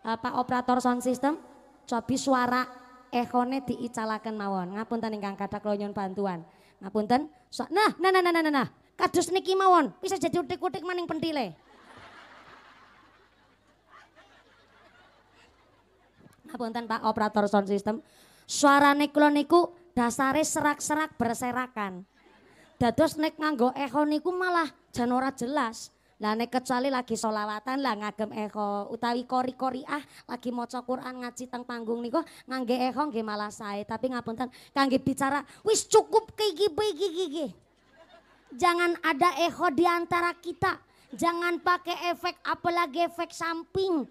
apa eh, Pak operator sound system, cobi suara ekone diicalakan mawon. Ngapunten ingkang kata kelonyon bantuan. Ngapunten. So, nah, nah, nah, nah, nah, nah, nah. Kados niki mawon, bisa jadi utik-utik maning pentile. ngapunten Pak operator sound system. Suarane kula niku dasare serak-serak berserakan. Dados nek nganggo echo niku malah jan ora jelas. Lah nek kecuali lagi solawatan lah ngagem echo utawi kori-kori ah lagi maca Quran ngaji teng panggung niku ngangge echo nggih malah sae tapi ngapunten kangge bicara wis cukup kiki iki iki. Jangan ada echo di antara kita. Jangan pakai efek apalagi efek samping.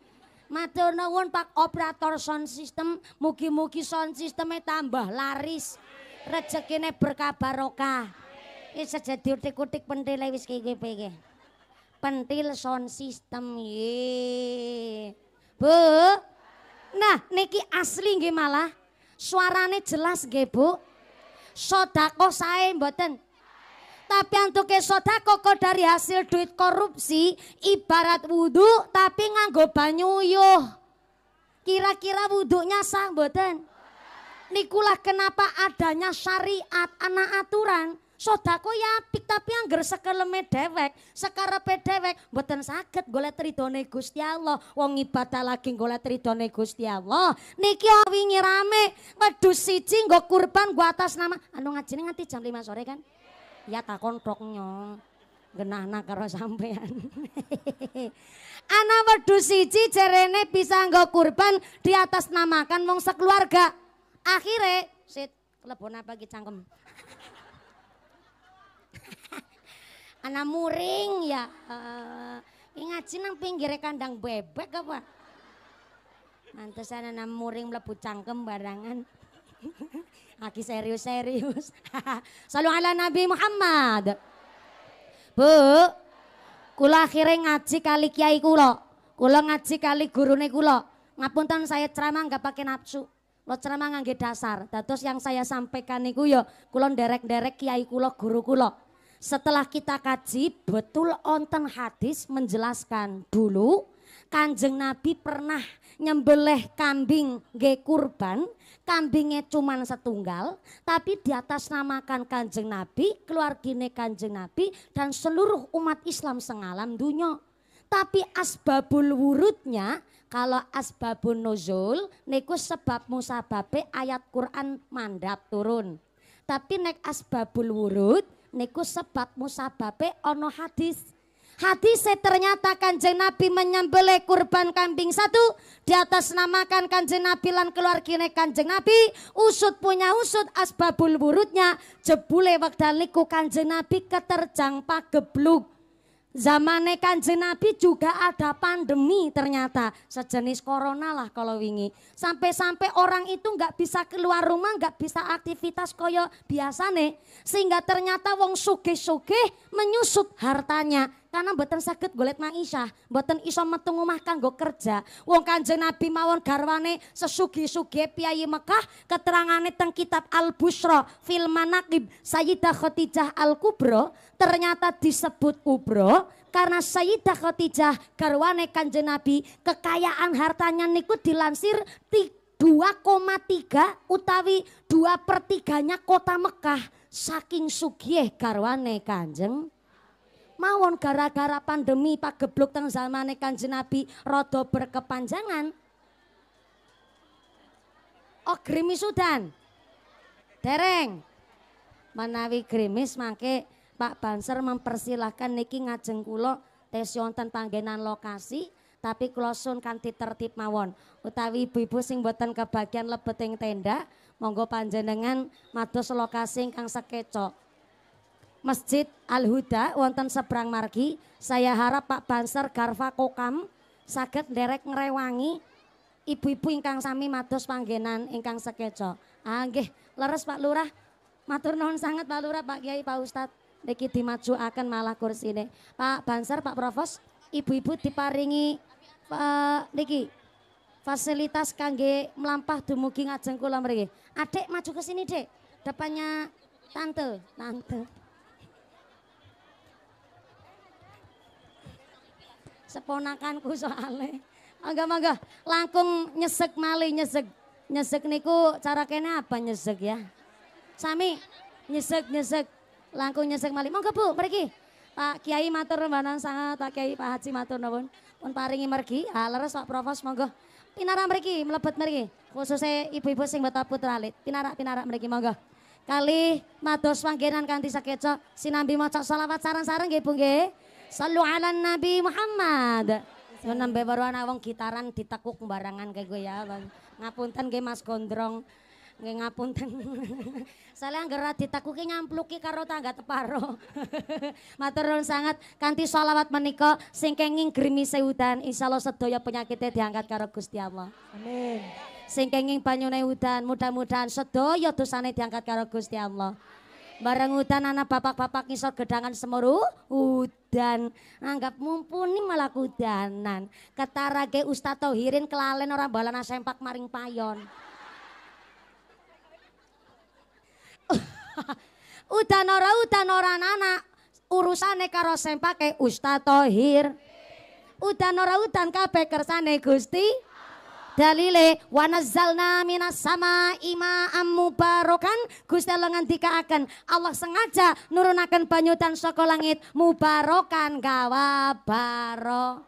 Matur nuwun Pak operator sound system, mugi-mugi sound sisteme tambah laris. Rezekine berkah barokah. Amin. Iki sejati utik-utik pentile wis kiki piye. Pentil sound system ye. Bu. Nah, niki asli nggih malah. Suarane jelas nggih, Bu. Sodako sae mboten. tapi antuke sodako kok dari hasil duit korupsi ibarat wudhu tapi nganggo banyu yuh. Kira-kira wudhunya sah boten Nikulah kenapa adanya syariat anak aturan sodako ya apik tapi angger sekeleme dewek sekara dewek boten sakit golek tridone Gusti Allah wong ibadah lagi golek tridone Gusti Allah niki wawingi rame wedhus siji nggo kurban gua atas nama anu ngajine nganti jam 5 sore kan Ya takon tok nyong. nak karo sampean. anak wedu siji jerene bisa nggo kurban di atas namakan wong sekeluarga. Akhirnya, sit telepon apa ki cangkem. Anak muring ya. Uh, ngaji nang pinggir kandang bebek apa? Mantesan anak muring mlebu cangkem barangan. Lagi serius-serius. Salu ala Nabi Muhammad. Bu, kula akhirnya ngaji kali kiai kula. Kula ngaji kali gurune kula. Ngapunten saya ceramah nggak pakai nafsu. Lo ceramah ngangge dasar. Datus yang saya sampaikan niku ya kula nderek-nderek kiai kula, guru kula. Setelah kita kaji, betul onten hadis menjelaskan dulu Kanjeng Nabi pernah nyembelih kambing ge kurban, kambingnya cuman setunggal, tapi di atas namakan Kanjeng Nabi, keluargine Kanjeng Nabi dan seluruh umat Islam sengalam dunia. Tapi asbabul wurudnya kalau asbabun nuzul niku sebab musababe ayat Quran mandap turun. Tapi nek asbabul wurud niku sebab musababe ono hadis. Hati Hadis ternyata kanjeng Nabi menyembelih kurban kambing satu di atas namakan kanjeng Nabi lan keluargine kanjeng Nabi usut punya usut asbabul wurudnya jebule wakdaliku kanjeng Nabi keterjang pagebluk Zamane kanjeng Nabi juga ada pandemi ternyata sejenis corona lah kalau wingi. Sampai-sampai orang itu nggak bisa keluar rumah, nggak bisa aktivitas koyo biasane. Sehingga ternyata wong sugih-sugih menyusut hartanya karena mboten sakit, golek maisha, mboten iso metu omah kanggo kerja. Wong Kanjeng Nabi mawon garwane sesugi-sugi piyayi Mekah, keterangane teng kitab Al-Busra fil Manaqib Sayyidah Khadijah al Kubro, ternyata disebut Ubro karena Sayyidah Khadijah garwane Kanjeng Nabi kekayaan hartanya nikut dilansir 2,3 utawi 2 per 3 kota Mekah saking sugih karwane Kanjeng mawon gara-gara pandemi pagebluk teng zamane Kanjeng Nabi roto berkepanjangan. Oh grimis sudan. Dereng. Menawi grimis mangke Pak Banser mempersilahkan niki ngajeng kulo tes tentang panggenan lokasi tapi klosun kanti tertib mawon. Utawi ibu-ibu sing buatan kebagian lebeting tenda, monggo panjenengan matos lokasi kang sekecok. Masjid Al Huda wonten seberang margi. Saya harap Pak Banser Garva Kokam saged nderek ngrewangi ibu-ibu ingkang sami matos panggenan ingkang sekeco. Ah leres Pak Lurah. Matur nuwun sangat Pak Lurah, Pak Kiai, Pak Ustadz. Niki akan malah ini. Pak Banser, Pak Provos, ibu-ibu diparingi Pak eh, Diki fasilitas kangge melampah dumugi ngajeng kula mriki. Adik maju ke sini, Dek. Depannya tante, tante. seponakanku soale Mangga-mangga, langkung nyesek mali nyesek. Nyesek niku cara kene apa nyesek ya? Sami, nyesek nyesek, langkung nyesek mali. Monggo Bu, mriki. Pak Kiai matur mbanan sangat, Pak Kiai Pak Haji matur nuwun. Pun paringi mergi, ah leres Pak Provos monggo. Pinara mriki, mlebet mriki. Khususnya ibu-ibu sing bata putra alit. Pinarak-pinarak mriki monggo. Kali mados panggenan kanthi sakeca sinambi maca selawat sarang-sarang nggih Bu nggih. Salu ala Nabi Muhammad. menambah baru bebaruan awang kitaran ditekuk barangan kay ya, Ngapuntan kay Mas Kondrong. Ngay ngapuntan. Salang gerat titakuk kay ngampluki karo tangga teparo. Maturun sangat Kanti sholawat menika sing kenging grimise udan insyaallah sedaya penyakitnya diangkat karo Gusti Allah. Amin. Sing kenging banyune udan mudah-mudahan sedaya dosane diangkat karo Gusti Allah. Bareng udan anak bapak-bapak ngisor gedangan semeru, udan. Anggap mumpuni malah kudanan. ke Ustaz Tohirin kelalen orang balana sempak maring payon. udan ora udan ora anak urusane karo sempake Ustaz Tohir. Udan ora udan kabe kersane Gusti dalile wanazalna minas sama ima barokan Gusti Allah ngendikaaken Allah sengaja nurunakan banyutan saka langit mubarokan gawa baro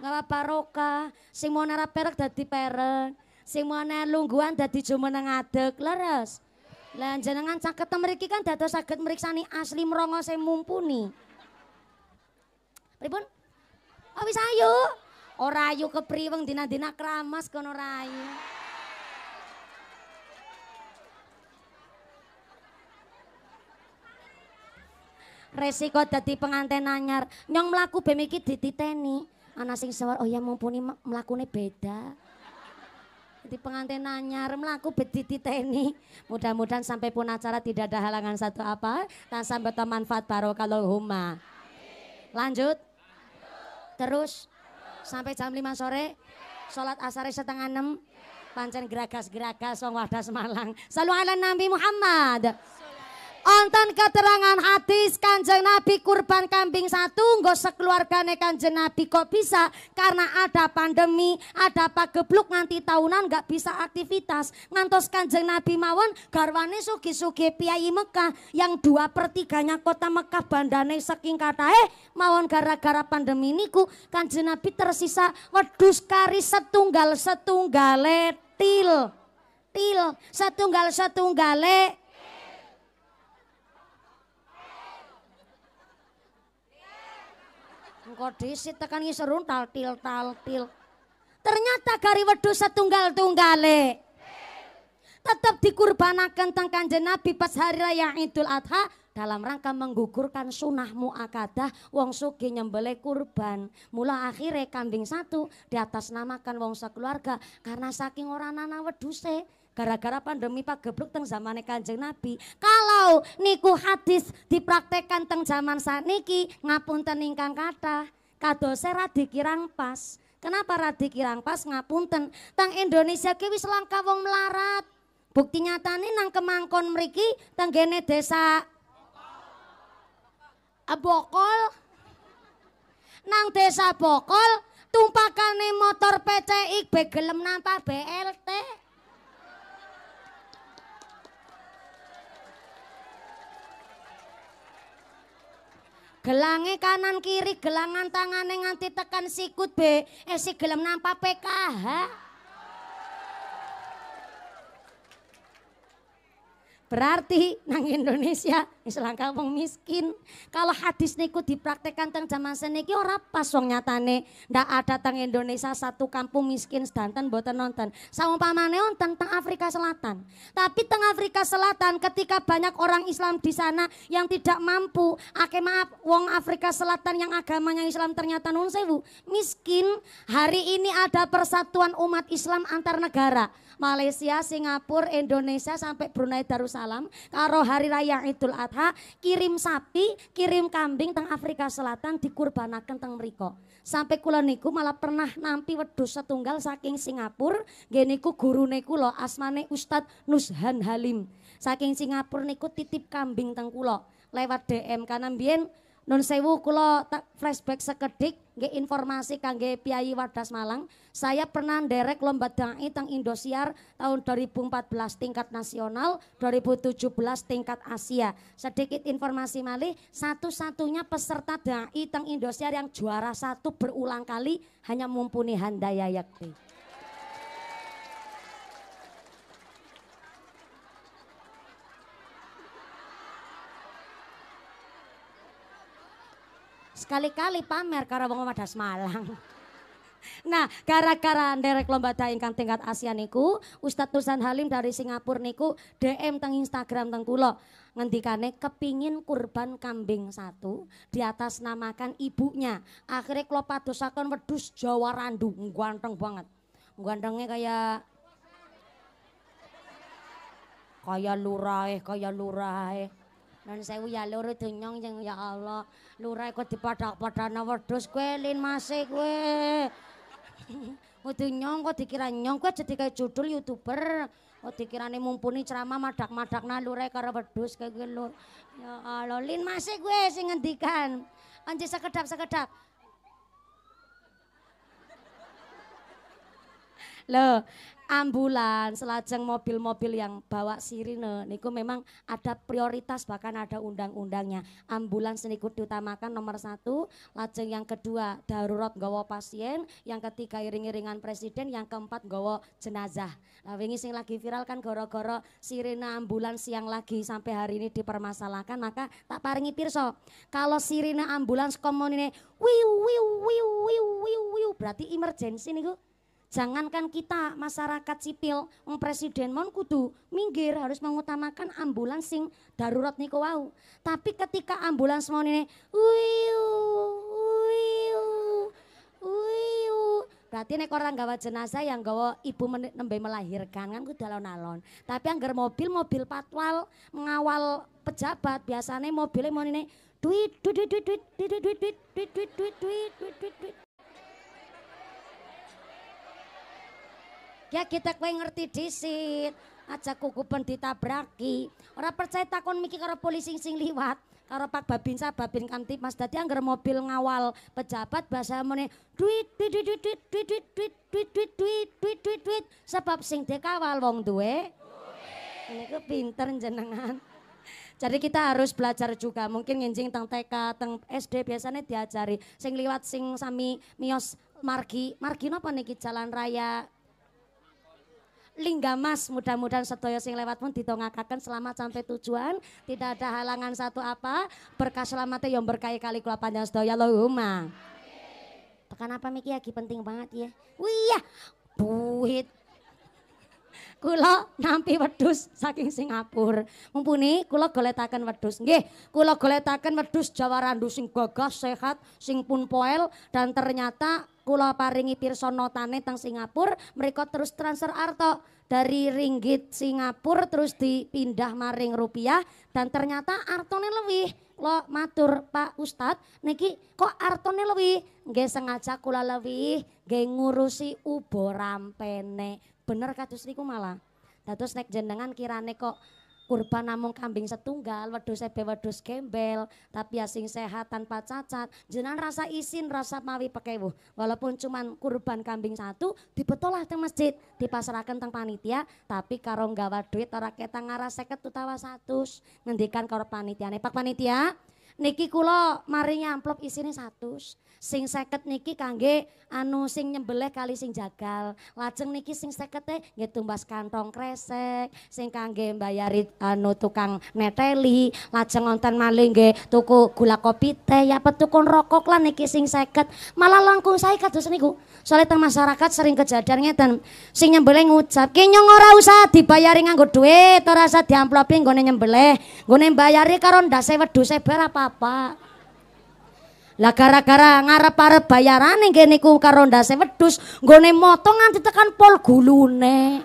gawa baroka sing mau perek dadi perek sing mau lungguhan dadi jumeneng adek leres lah jenengan sakit mriki kan dados saged mriksani asli mrongo sing mumpuni pripun oh wis ayo Orayu ayu kepriweng dina-dina kramas kono rayu. Resiko dadi pengantin anyar. Nyong mlaku bem iki dititeni. Ana sing sewar, oh ya mumpuni mlakune beda. Di pengantin anyar melaku bediti teni. Mudah-mudahan sampai pun acara tidak ada halangan satu apa. Tansam betul manfaat kalau huma. Lanjut. Lanjut. Terus. Sampai jam 5 sore? Sholat asar setengah 6? Pancen geragas-geragas wong wadah Semalang. selalu ala Nabi Muhammad. Onten keterangan hadis Kanjeng Nabi kurban kambing satu nggak sekeluargane Kanjeng Nabi kok bisa karena ada pandemi, ada pagebluk nanti tahunan nggak bisa aktivitas. Ngantos Kanjeng Nabi mawon garwane sugi-sugi piyayi Mekah yang dua pertiganya kota Mekah bandane saking eh mawon gara-gara pandemi niku Kanjeng Nabi tersisa wedus kari setunggal setunggale til. Til setunggal gale Sangka disit tekan ngisor til til. Ternyata gari wedhus setunggal tunggale. Tetap dikurbanakan tengkan jenabi pas hari raya Idul Adha dalam rangka menggugurkan sunah akadah wong sugi nyembele kurban mula akhirnya kambing satu di atas namakan wong sekeluarga karena saking orang anak weduse gara-gara pandemi Pak gebruk teng zamane Kanjeng Nabi. Kalau niku hadis dipraktekkan teng zaman saniki ngapunten ingkang kata kado ra dikirang pas. Kenapa ra dikirang pas ngapunten? Teng Indonesia ki wis langka wong melarat. Bukti nyata nih nang kemangkon meriki mriki tenggene desa abokol. Nang desa Bokol tumpakane motor PCI begelem nampak BLT. Gelange kanan kiri, gelangan tangane nganti tekan sikut B. Eh si gelem nampak PKH. Berarti nang Indonesia Islam kampung miskin. Kalau hadis niku dipraktekkan teng zaman seniki ora pas wong nyatane ndak ada teng Indonesia satu kampung miskin sedanten boten nonton. Saumpamane wonten teng Afrika Selatan. Tapi teng Afrika Selatan ketika banyak orang Islam di sana yang tidak mampu, Ake maaf wong Afrika Selatan yang agamanya Islam ternyata nun sewu miskin. Hari ini ada persatuan umat Islam antar negara. Malaysia, Singapura, Indonesia sampai Brunei Darussalam. Karo hari raya Idul Adha, kirim sapi, kirim kambing teng Afrika Selatan dikurbanakan teng mriko. Sampai kula niku malah pernah nampi wedhus setunggal saking Singapura, guru niku lo asmane Ustadz Nushan Halim. Saking Singapura niku titip kambing teng kula lewat DM karena mbiyen Nun sewu kula flashback sekedik nggih informasi kangge Piyayi Wadas Malang. Saya pernah nderek lomba dai teng Indosiar tahun 2014 tingkat nasional, 2017 tingkat Asia. Sedikit informasi mali, satu-satunya peserta dai teng Indosiar yang juara satu berulang kali hanya mumpuni Handaya sekali-kali pamer karena wong Wadas Malang. Nah, gara-gara nderek lomba daing kang tingkat Asia niku, Ustadz Tusan Halim dari Singapura niku DM teng Instagram teng kula. Ngendikane kepingin kurban kambing satu di atas namakan ibunya. Akhirnya kula padosaken wedhus Jawa Randu, ganteng banget. Gantengnya kayak kayak lurah, eh, kayak lurah. Eh. Nun sewu ya loro denyong jeng ya Allah. Lurah kok dipadak-padakna wedhus kowe lin masih kowe. Wedhus nyong kok dikira nyong kowe jadi kayak judul YouTuber. Kok dikirane mumpuni ceramah madak-madakna lurah karo wedhus kowe lur. Ya Allah lin masih kowe sing ngendikan. Anje sekedap-sekedap. Loh, ambulans, lajeng mobil-mobil yang bawa sirine niku memang ada prioritas bahkan ada undang-undangnya. Ambulans niku diutamakan nomor satu, lajeng yang kedua darurat gawa pasien, yang ketiga iring-iringan presiden, yang keempat gawa jenazah. Nah, ini sing lagi viral kan goro-goro sirine ambulans yang lagi sampai hari ini dipermasalahkan, maka tak paringi pirso. Kalau sirine ambulans komunine wiu wiu wiu wiu wiu, wiu berarti emergency niku Jangankan kita masyarakat sipil, wong presiden mon kudu minggir harus mengutamakan ambulans sing darurat niku wau. Tapi ketika ambulans mon ini wiu wiu wiu, berarti nek orang gawa jenazah yang gawa ibu nembe melahirkan kan kudu alon-alon. Tapi anggar mobil mobil patwal mengawal pejabat biasanya mobilnya mon ini duit duit duit duit duit duit duit duit duit duit duit duit duit Ya kita kue ngerti disit. Aja kukupen ditabraki. Orang percaya takon miki karo polisi sing liwat. Karo Pak Babinsa, Babin kanti Mas tadi anggar mobil ngawal pejabat bahasa mene duit duit duit duit duit duit duit duit duit duit duit duit duit duit sebab sing dikawal wong duwe. Ini ke pinter jenengan. Jadi kita harus belajar juga. Mungkin nginjing teng TK, teng SD biasanya diajari. Sing liwat sing sami mios margi, margi apa niki jalan raya Lingga Mas. Mudah-mudahan sedaya sing lewat pun ditongakakan selamat sampai tujuan, tidak ada halangan satu apa. Berkah selamatnya yang berkahi kali kula panjang sedaya Allahumma. Tekan apa Miki lagi penting banget ya. Wih ya, buhit kula nampi wedhus saking Singapura. Mumpuni kula goletaken wedhus. Nggih, kula goletaken wedhus Jawa Randu sing gagah, sehat, sing pun poel dan ternyata kula paringi pirsa notane teng Singapura, mereka terus transfer arto dari ringgit Singapura terus dipindah maring rupiah dan ternyata artone lebih lo matur Pak Ustad niki kok artone lebih nggih sengaja kula lebih nggih ngurusi ubo rampene bener kados niku malah. Dados nek jenengan kirane kok kurban namung kambing setunggal, wedhus ebe wedhus gembel, tapi asing sehat tanpa cacat, jenengan rasa isin, rasa mawi bu Walaupun cuman kurban kambing satu, dibetolah teng masjid, dipasrahkan teng panitia, tapi karo nggawa duit ora ketang seketu 50 utawa 100, ngendikan karo panitiane. Pak panitia, Niki kula maringi amplop isine 100. Sing 50 niki kangge anu sing nyembelih kali sing jagal. Lajeng niki sing 50 e nggih tumbas kantong kresek, sing kangge mbayari anu tukang neteli, lajeng wonten malih nggih tuku gula kopi teh, ya petukun rokok lan niki sing 50. Malah langkung sae kados niku. Soale teng masyarakat sering kejadian ngeten. Sing nyembelih ngucap, "Ki nyong ora usah dibayari nganggo dhuwit, ora usah diamplopi nggone nyembelih, nggone mbayari karo ndase wedhuse ber apa apa-apa. Lah gara-gara ngarep-arep yang nggih niku karonda saya wedus gue motong nanti tekan pol gulune.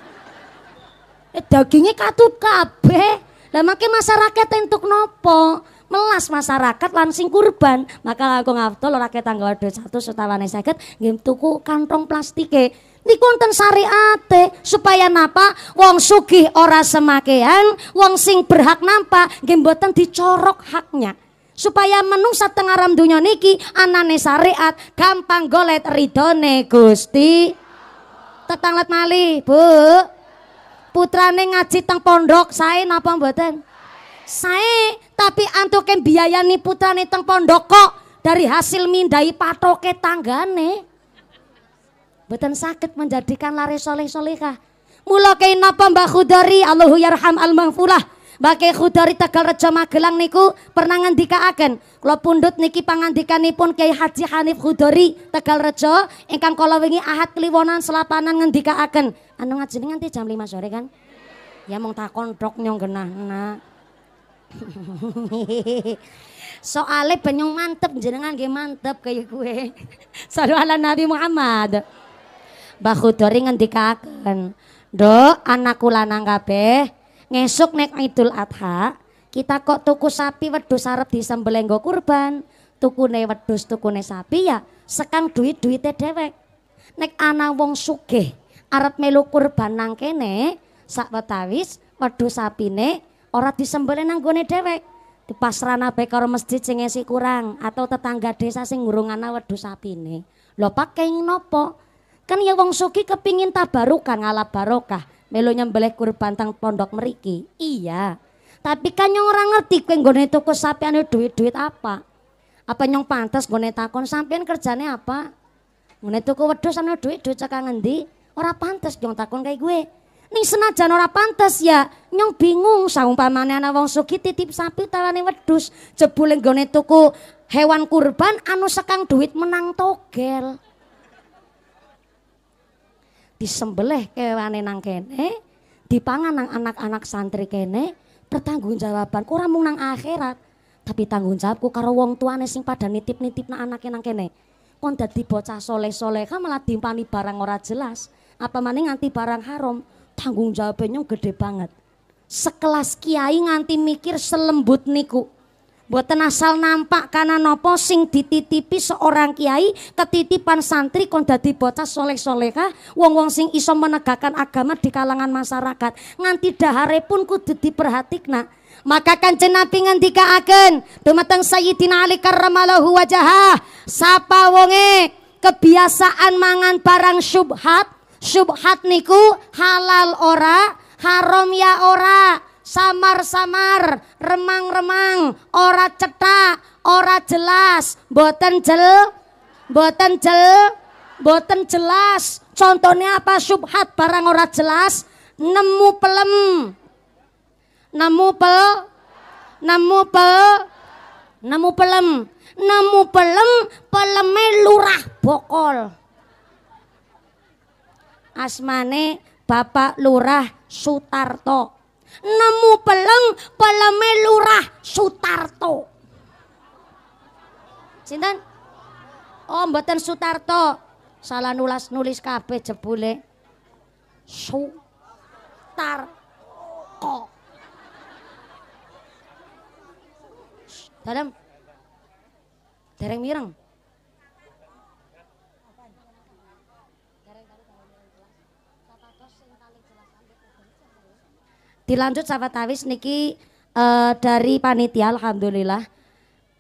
Eh dagingnya katut kabe Lah maki masyarakat entuk nopo? melas masyarakat langsing kurban maka aku ngaftol ora ketanggal dhuwit 100 utawane 50 nggih tuku kantong plastike di konten syariate supaya napa wong sugih ora semakean wong sing berhak nampa nggih buatan dicorok haknya supaya menungsa tengaram dunia niki anane syariat gampang golet ridone Gusti tetanglet mali Bu putrane ngaji teng pondok saya napa mboten saya tapi biaya nih putrane teng pondok kok dari hasil mindai patoke tanggane Betan sakit menjadikan lari soleh solehah. mulakein napa mbak khudari Allahu yarham al mangfulah Mbake Khudari Tegal Rejo Magelang niku pernah agen. kula pundut niki nipun Kyai Haji Hanif Khudari Tegal Rejo Engkang kalo wingi Ahad Kliwonan Selapanan agen. anu ini nanti jam lima sore kan ya mong takon dok nyong Nah. soale penyong mantep jenengan ge mantep kaya kue salu ala Nabi Muhammad Mbah Khudori agen. Dok, anakku lanang kabeh ngesuk nek Idul Adha kita kok tuku sapi wedhus arep disembelih nggo kurban, tukune wedhus tukune sapi ya sekang duit-duite dhewek. Nek ana wong sugih arep melu kurban nang kene, sak wetawis wedhus sapine ora disembelih nang gone dhewek. Dipasrana bae karo masjid sing kurang atau tetangga desa sing ngurung ana wedhus sapine. Lho pakai nopo? Kan ya wong sugih kepingin tabarukan ala barokah melu nyembelih kurban tang pondok meriki. Iya. Tapi kan nyong orang ngerti kowe nggone toko sapi ane duit-duit apa. Apa nyong pantas nggone takon sampean kerjane apa? Nggone toko wedus ane duit-duit cekak ngendi? Ora pantas nyong takon kayak gue. Ning senajan ora pantas ya, nyong bingung saumpamane ana wong sugih titip sapi tawane wedhus jebule nggone tuku hewan kurban anu sekang duit menang togel disembelih kewane nang kene, dipangan nang anak-anak santri kene, pertanggung jawaban kurang mung nang akhirat, tapi tanggung jawabku karo wong tuane sing pada nitip-nitip nang anake nang kene. Kon dadi bocah soleh-soleha malah dimpani barang ora jelas, apa maning nganti barang haram, tanggung jawabnya gede banget. Sekelas kiai nganti mikir selembut niku. Buatan asal nampak karena nopo sing dititipi seorang kiai ketitipan santri kon dadi bocah soleh-soleha wong-wong sing iso menegakkan agama di kalangan masyarakat nganti dahare pun kudu nak maka kan kanjeng Nabi agen dumateng Sayyidina Ali karramallahu wajahah sapa wonge kebiasaan mangan barang syubhat syubhat niku halal ora haram ya ora samar-samar, remang-remang, ora cetak, ora jelas, boten jel, boten jel, boten jelas. Contohnya apa? Subhat barang ora jelas, nemu pelem. Nemu pel, nemu pel, nemu pelem, nemu pelem, peleme lurah bokol. Asmane Bapak Lurah Sutarto. nemu peleng peleme lurah Sutarto. Sinten? Oh, mboten Sutarto. Salah nulas nulis kabeh jebule. Su tar ko. Dalam dereng mireng. Dilanjut sahabat tawis niki uh, dari panitia alhamdulillah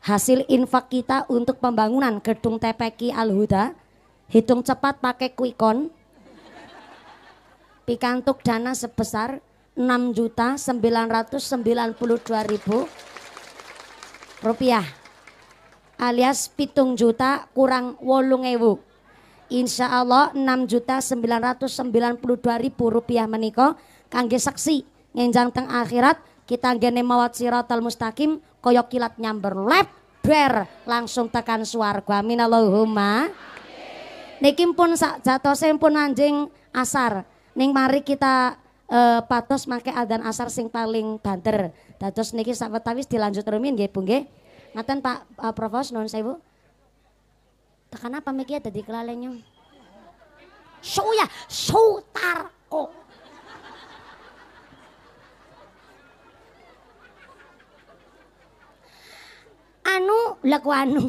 hasil infak kita untuk pembangunan gedung TPK Al hitung cepat pakai kuikon pikantuk dana sebesar 6.992.000 rupiah alias pitung juta kurang wolung ewu Insya Allah 6.992.000 rupiah meniko kangge saksi enjang teng akhirat kita gene mawat siratal mustaqim koyok kilat nyamber lep ber langsung tekan amin minallahumma nikim pun sak jatose pun anjing asar ning mari kita uh, patos make adan asar sing paling banter dados niki sak tawis dilanjut rumin nggih Bu nggih ngaten Pak uh, eh, Provos nuwun sewu tekan apa miki ya dadi kelalenyong Suya, Oh. anu laku anu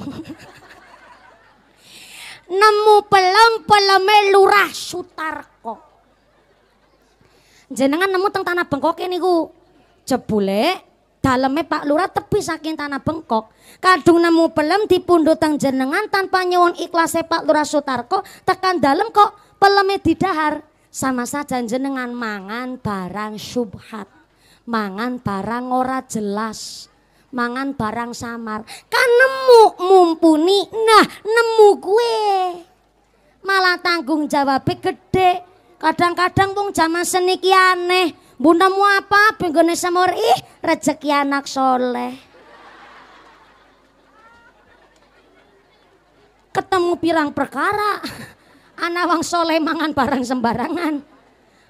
nemu pelem-peleme lurah Sutarko jenengan nemu teng tanah Bengkok ini ku jebule dalamnya Pak Lurah tepi saking tanah bengkok kadung nemu pelem di teng jenengan tanpa nyewon ikhlasnya Pak Lurah Sutarko tekan dalam kok peleme didahar sama saja jenengan mangan barang subhat mangan barang ora jelas mangan barang samar. Kan nemu mumpuni, nah nemu gue. Malah tanggung jawabnya gede. Kadang-kadang wong -kadang zaman seni aneh. mau apa? Pinggone semur ih rezeki anak soleh. Ketemu pirang perkara. Anak Wang soleh mangan barang sembarangan.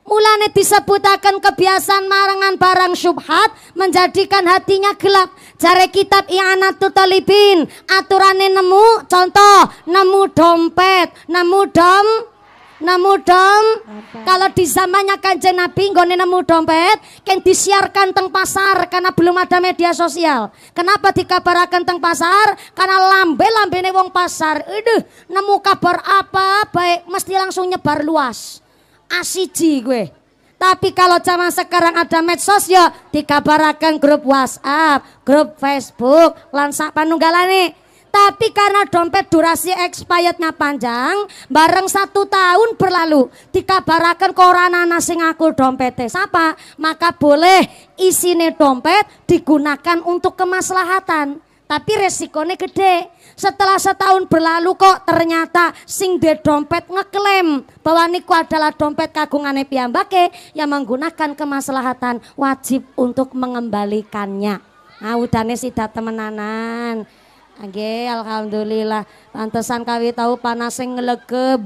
Mulane disebutakan kebiasaan marangan barang syubhat menjadikan hatinya gelap. Cari kitab I'anatul Talibin, aturane nemu contoh nemu dompet, nemu dom nemu dom kalau di zamannya kanjeng nabi nggone nemu dompet kan disiarkan teng pasar karena belum ada media sosial kenapa dikabarkan teng pasar karena lambe lambene wong pasar aduh nemu kabar apa baik mesti langsung nyebar luas asiji gue. Tapi kalau zaman sekarang ada medsos ya dikabarkan grup WhatsApp, grup Facebook, lansak nih. Tapi karena dompet durasi expirednya panjang, bareng satu tahun berlalu, dikabarkan koran anak sing aku dompetnya siapa? Maka boleh isine dompet digunakan untuk kemaslahatan, tapi resikonya gede setelah setahun berlalu kok ternyata sing de dompet ngeklaim bahwa niku adalah dompet kagungane piyambake yang menggunakan kemaslahatan wajib untuk mengembalikannya. Nah, udane sida temenanan. Oke, alhamdulillah. Pantesan kawi tahu panas sing ngelegeb.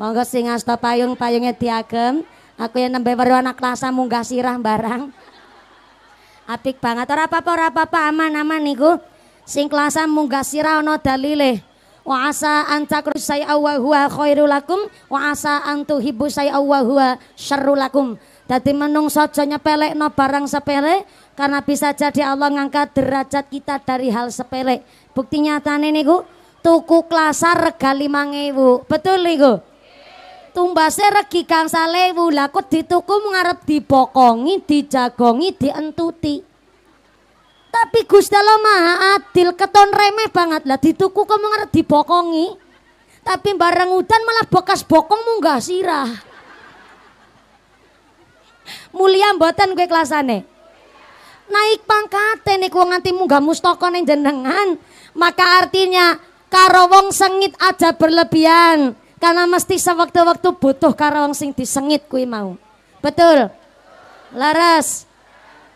Monggo sing asta payung payungnya diagem. Aku yang nembe baru anak klasa munggah sirah barang. Apik banget. Ora apa-apa, ora apa-apa, aman aman niku sing kelasan munggah sira ana dalile wa asa antakru say'a wa huwa khairul lakum wa asa antuhibbu say'a wa huwa syarrul lakum dadi menungso aja nyepelekno barang sepele karena bisa jadi Allah ngangkat derajat kita dari hal sepele bukti nyatane niku tuku klasa rega 5000 betul niku tumbase regi kang salewu lah kok dituku ngarep dibokongi dijagongi dientuti tapi Gusti Allah Maha Adil, keton remeh banget lah dituku kok di dibokongi. Tapi barang udan malah bekas bokong munggah sirah. Mulia mboten gue kelasane. Naik pangkat ini niku nganti munggah mustoko yang jenengan. Maka artinya karo wong sengit aja berlebihan karena mesti sewaktu-waktu butuh karo wong sing disengit gue mau. Betul. Laras.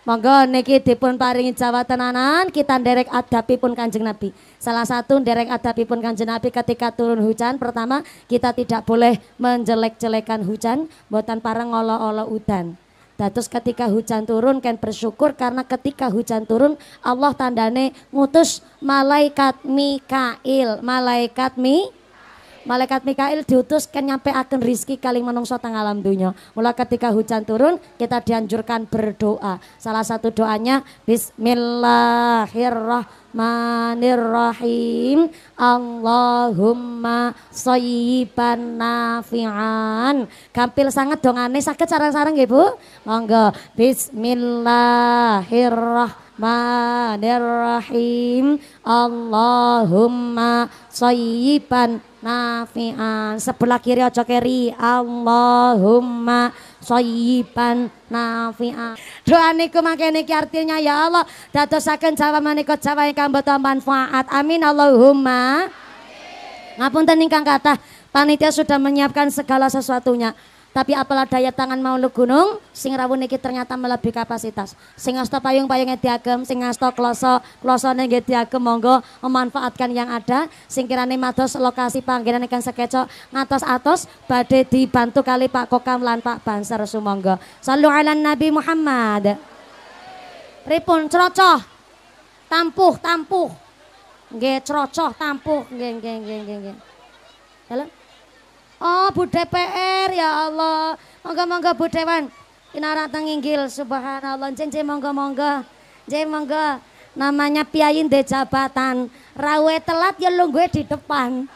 Monggo niki dipun paringi tenanan kita nderek adabipun Kanjeng Nabi. Salah satu nderek adabipun Kanjeng Nabi ketika turun hujan pertama kita tidak boleh menjelek-jelekan hujan buatan para ngolo-olo udan. Datus ketika hujan turun kan bersyukur karena ketika hujan turun Allah tandane ngutus malaikat Mikail, malaikat Mikail Malaikat Mikail diutus ke nyampe akan rizki kali menungso tengah alam dunia. Mula ketika hujan turun kita dianjurkan berdoa. Salah satu doanya Bismillahirrahmanirrahim. Allahumma sayyiban nafi'an. Gampil sangat aneh, sakit sarang-sarang Ibu. Ya, Monggo. Bismillahirrahmanirrahim. Bismillahirrahmanirrahim Allahumma sayyiban nafi'an sebelah kiri ojo keri Allahumma soyiban nafi'an doa niku makin niki artinya ya Allah dadosaken jawa menika jawa ikan boten manfaat amin Allahumma amin. ngapunten ingkang kata. panitia sudah menyiapkan segala sesuatunya tapi apalah daya tangan mau gunung, sing rawu iki ternyata melebihi kapasitas. Sing ngasto payung payungnya diagem, sing ngasto kloso klosone nggih diagem monggo memanfaatkan yang ada. Sing kirane matos lokasi panggilan ikan sekeco ngatos atos badai dibantu kali Pak Kokam lan Pak Banser sumonggo salu ala Nabi Muhammad. Ripun crocoh. Tampuh, tampuh. Nggih crocoh, tampuh. geng geng geng geng, Dalam. Oh Bu DPR ya Allah. Monggo-monggo Bu Dewan. Inara tenginggil subhanallah. Jenje monggo-monggo. Jeng monggo. Namanya piayin de jabatan. Rawe telat ya lu gue di depan.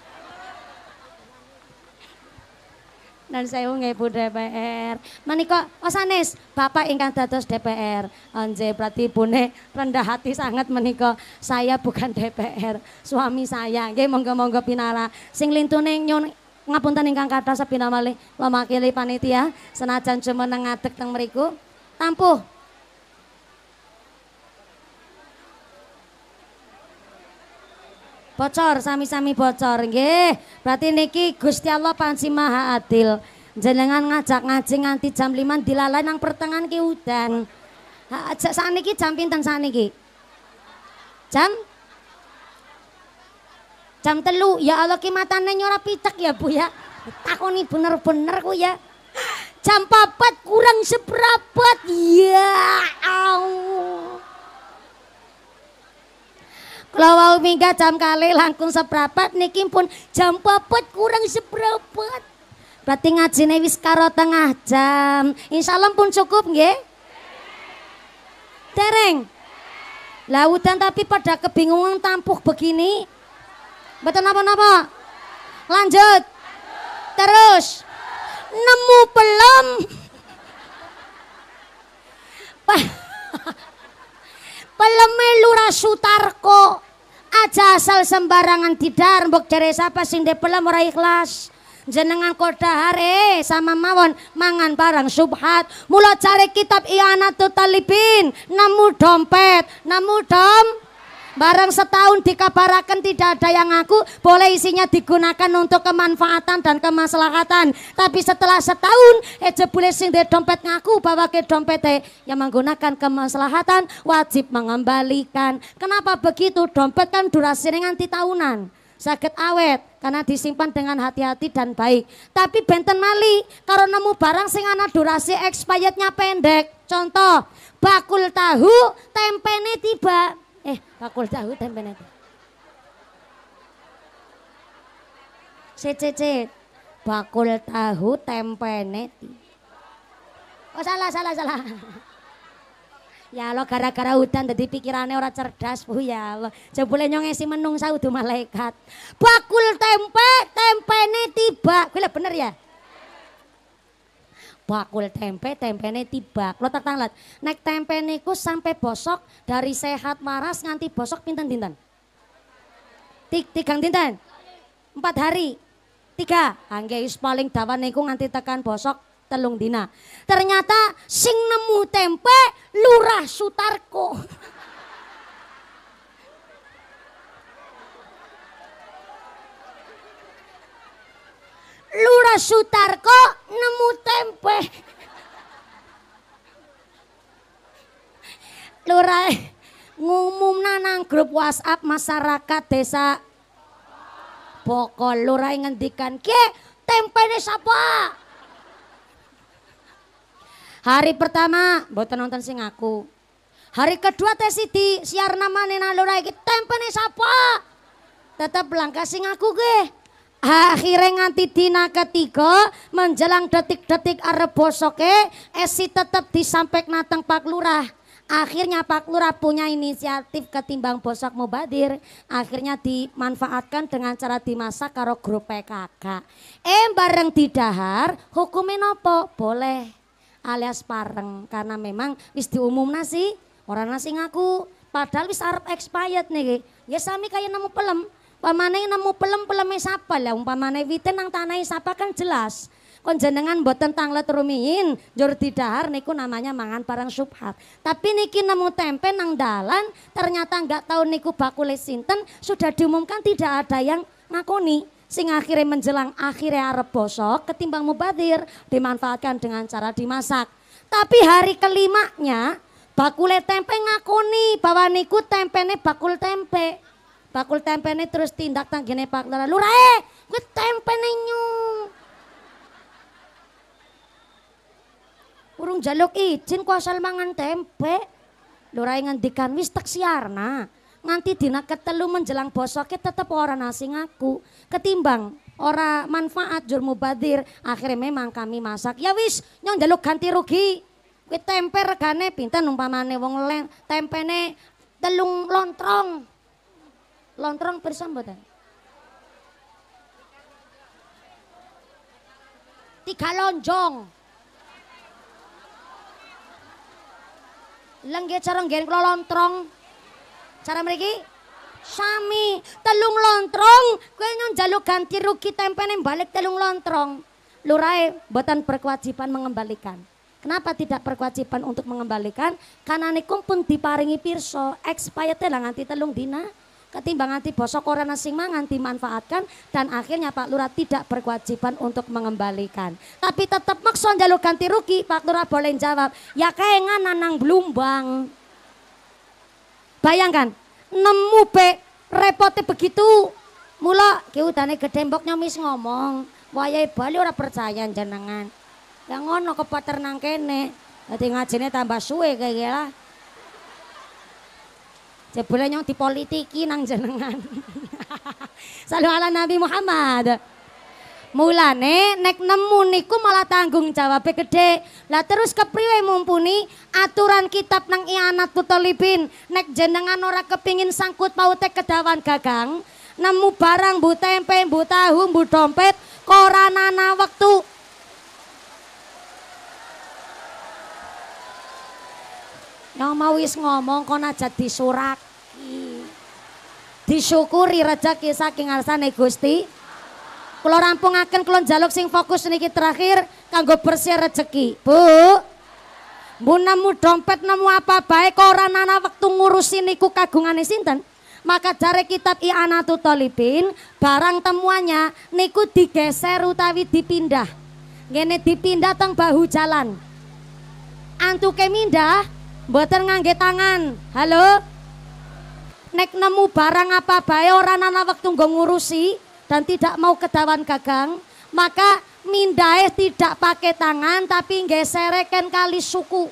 Dan saya unggah Bu DPR. Menika osanes Bapak ingkang dados DPR. Anje oh, berarti bune rendah hati sangat menika. Saya bukan DPR, suami saya. Nggih monggo-monggo pinara. Sing lintune nyun Ngapunten ingkang kathah sepina malih kula panitia senajan jumeneng ngadeg teng mriku. Tampuh bocor sami-sami bocor nggih berarti niki Gusti Allah pansi maha adil jenengan ngajak ngaji nganti jam 5 dilalai nang pertengahan ki udan ha, saat niki jam pinten saat niki jam Jam telu, ya Allah ki matane nyora picek ya bu ya. Takoni bener-bener ku ya. Jam papat kurang seperapat, ya Allah. Kalau mau minggat jam kali langkung seperapat, niki pun jam papat kurang seperapat. Berarti ngaji wis karo tengah jam. Insya Allah pun cukup nge Tereng. Lautan tapi pada kebingungan tampuk begini. Betul napa-napa? Lanjut. Terus. Nemu pelam Peleme Lurah Sutarko. Aja asal sembarangan didar mbok jare sapa sing de pelem ora ikhlas. jenengan koda hari sama mawon mangan barang subhat mulai cari kitab iana talibin namu dompet namu dom Barang setahun dikabarakan tidak ada yang ngaku, boleh isinya digunakan untuk kemanfaatan dan kemaslahatan. Tapi setelah setahun, boleh sing di dompet ngaku bawa ke dompet eh, yang menggunakan kemaslahatan wajib mengembalikan. Kenapa begitu? Dompet kan durasinya nganti tahunan sakit awet karena disimpan dengan hati-hati dan baik. Tapi benten mali kalau nemu barang sing ana durasi expirednya pendek. Contoh, bakul tahu tempene tiba. Eh, bakul tahu tempe nanti. Cece, bakul tahu tempe neti. Oh salah, salah, salah. Ya allah gara-gara hutan jadi pikirannya orang cerdas bu ya Allah. Jebule nyongesi menung saudu malaikat. Bakul tempe, tempe neti bak. Gila bener ya? bakul tempe, tempene tibak. Lo tak tanglat, nek tempe niku sampai bosok dari sehat maras nganti bosok pinten dinten? Tik, tigang dinten? Empat hari? Tiga? Anggeus paling dawan niku nganti tekan bosok telung dina. Ternyata sing nemu tempe lurah sutarko. Lurah Sutarko nemu tempe. Lurah ngumum nanang grup WhatsApp masyarakat desa Pokok Lurah ngendikan, ke tempe ini sapa?" Hari pertama buat nonton sing aku. Hari kedua Teh Siti siar nama nang lurah ke tempe ini sapa? Tetap langkah sing aku ke. Akhirnya nganti dina ketiga menjelang detik-detik arep bosoke Esi tetep disampek nateng Pak Lurah. Akhirnya Pak Lurah punya inisiatif ketimbang bosok mubadir. Akhirnya dimanfaatkan dengan cara dimasak karo grup PKK. Eh bareng didahar hukumnya nopo? Boleh alias pareng karena memang wis diumum nasi orang nasi ngaku padahal wis arep expired nih ya sami kayak nemu pelem Pamane nemu pelem-peleme sapa lah, umpamane witen nang tanahe sapa kan jelas. Kon jenengan mboten tanglet rumiyin, jur didahar niku namanya mangan barang subhat. Tapi niki nemu tempe nang dalan, ternyata nggak tahu niku bakule sinten, sudah diumumkan tidak ada yang ngakoni. Sing akhirnya menjelang akhirnya arep bosok ketimbang mubadir dimanfaatkan dengan cara dimasak. Tapi hari kelimanya bakule tempe ngakoni bahwa niku tempene bakul tempe. Bakul tempe ini terus tindak tanggine Pak lora Lurah eh, tempe tempene nyung. Urung jaluk izin ku asal mangan tempe. Lurah eh, ngendikan wis tak siarna. Nganti dina ketelu menjelang bosoknya tetep orang nasi ngaku. Ketimbang orang manfaat jur badir Akhirnya memang kami masak. Ya wis, nyong jaluk ganti rugi. gue tempe regane pinten umpamane wong len ini telung lontrong lontrong pirsa Tiga lonjong. Lengge cara nggen kula lontrong. Cara mriki sami telung lontrong kowe nyong jaluk ganti rugi tempene balik telung lontrong. Lurai, buatan perkewajiban mengembalikan. Kenapa tidak perkewajiban untuk mengembalikan? Karena nikum pun diparingi pirso, expired lah nganti telung dina ketimbang nanti bosok orang asing mangan dimanfaatkan dan akhirnya Pak Lurah tidak berkewajiban untuk mengembalikan. Tapi tetap maksud jalur ganti rugi Pak Lurah boleh jawab ya kayak nanang belumbang. Bayangkan nemu pe repotnya begitu. Mula ke temboknya nyomis ngomong wayai Bali orang percaya jenengan. yang ngono kepater kene. tinggal ngajine tambah suwe kayak gila. Jebule nyong dipolitiki nang jenengan. Salu ala Nabi Muhammad. Mulane nek nemu niku malah tanggung jawab gede. Lah terus kepriwe mumpuni aturan kitab nang ianat tutolibin. Nek jenengan ora kepingin sangkut paute kedawan gagang. Nemu barang bu tempe, bu tahu, bu dompet. Koranana waktu Yang mau wis ngomong kon aja disuraki. Disyukuri rezeki saking arsane Gusti. Kulo rampungaken kulo jaluk sing fokus niki terakhir kanggo bersih rezeki. Bu. Bu nemu dompet nemu apa baik ora nana wektu ngurusi niku kagungane sinten? Maka jare kitab I'anatu Talibin barang temuannya niku digeser utawi dipindah. Ngene dipindah teng bahu jalan. Antuke mindah, Mboten ngangge tangan. Halo? Nek nemu barang apa bae ora anak waktu nggo ngurusi dan tidak mau kedawan gagang, maka mindai tidak pakai tangan tapi gesereken kali suku.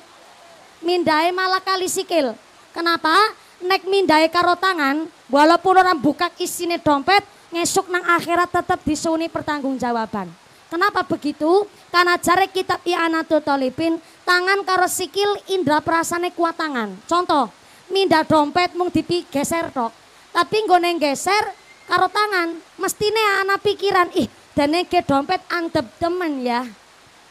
Mindai malah kali sikil. Kenapa? Nek mindai karo tangan, walaupun orang buka isine dompet, ngesuk nang akhirat tetap disuni pertanggungjawaban. Kenapa begitu? Karena jari kitab I'anatul Tolipin, tangan karo sikil indra perasane kuat tangan. Contoh, minda dompet mung dipi geser tok. Tapi neng geser karo tangan, mestine anak pikiran, ih dan ke dompet antep temen ya.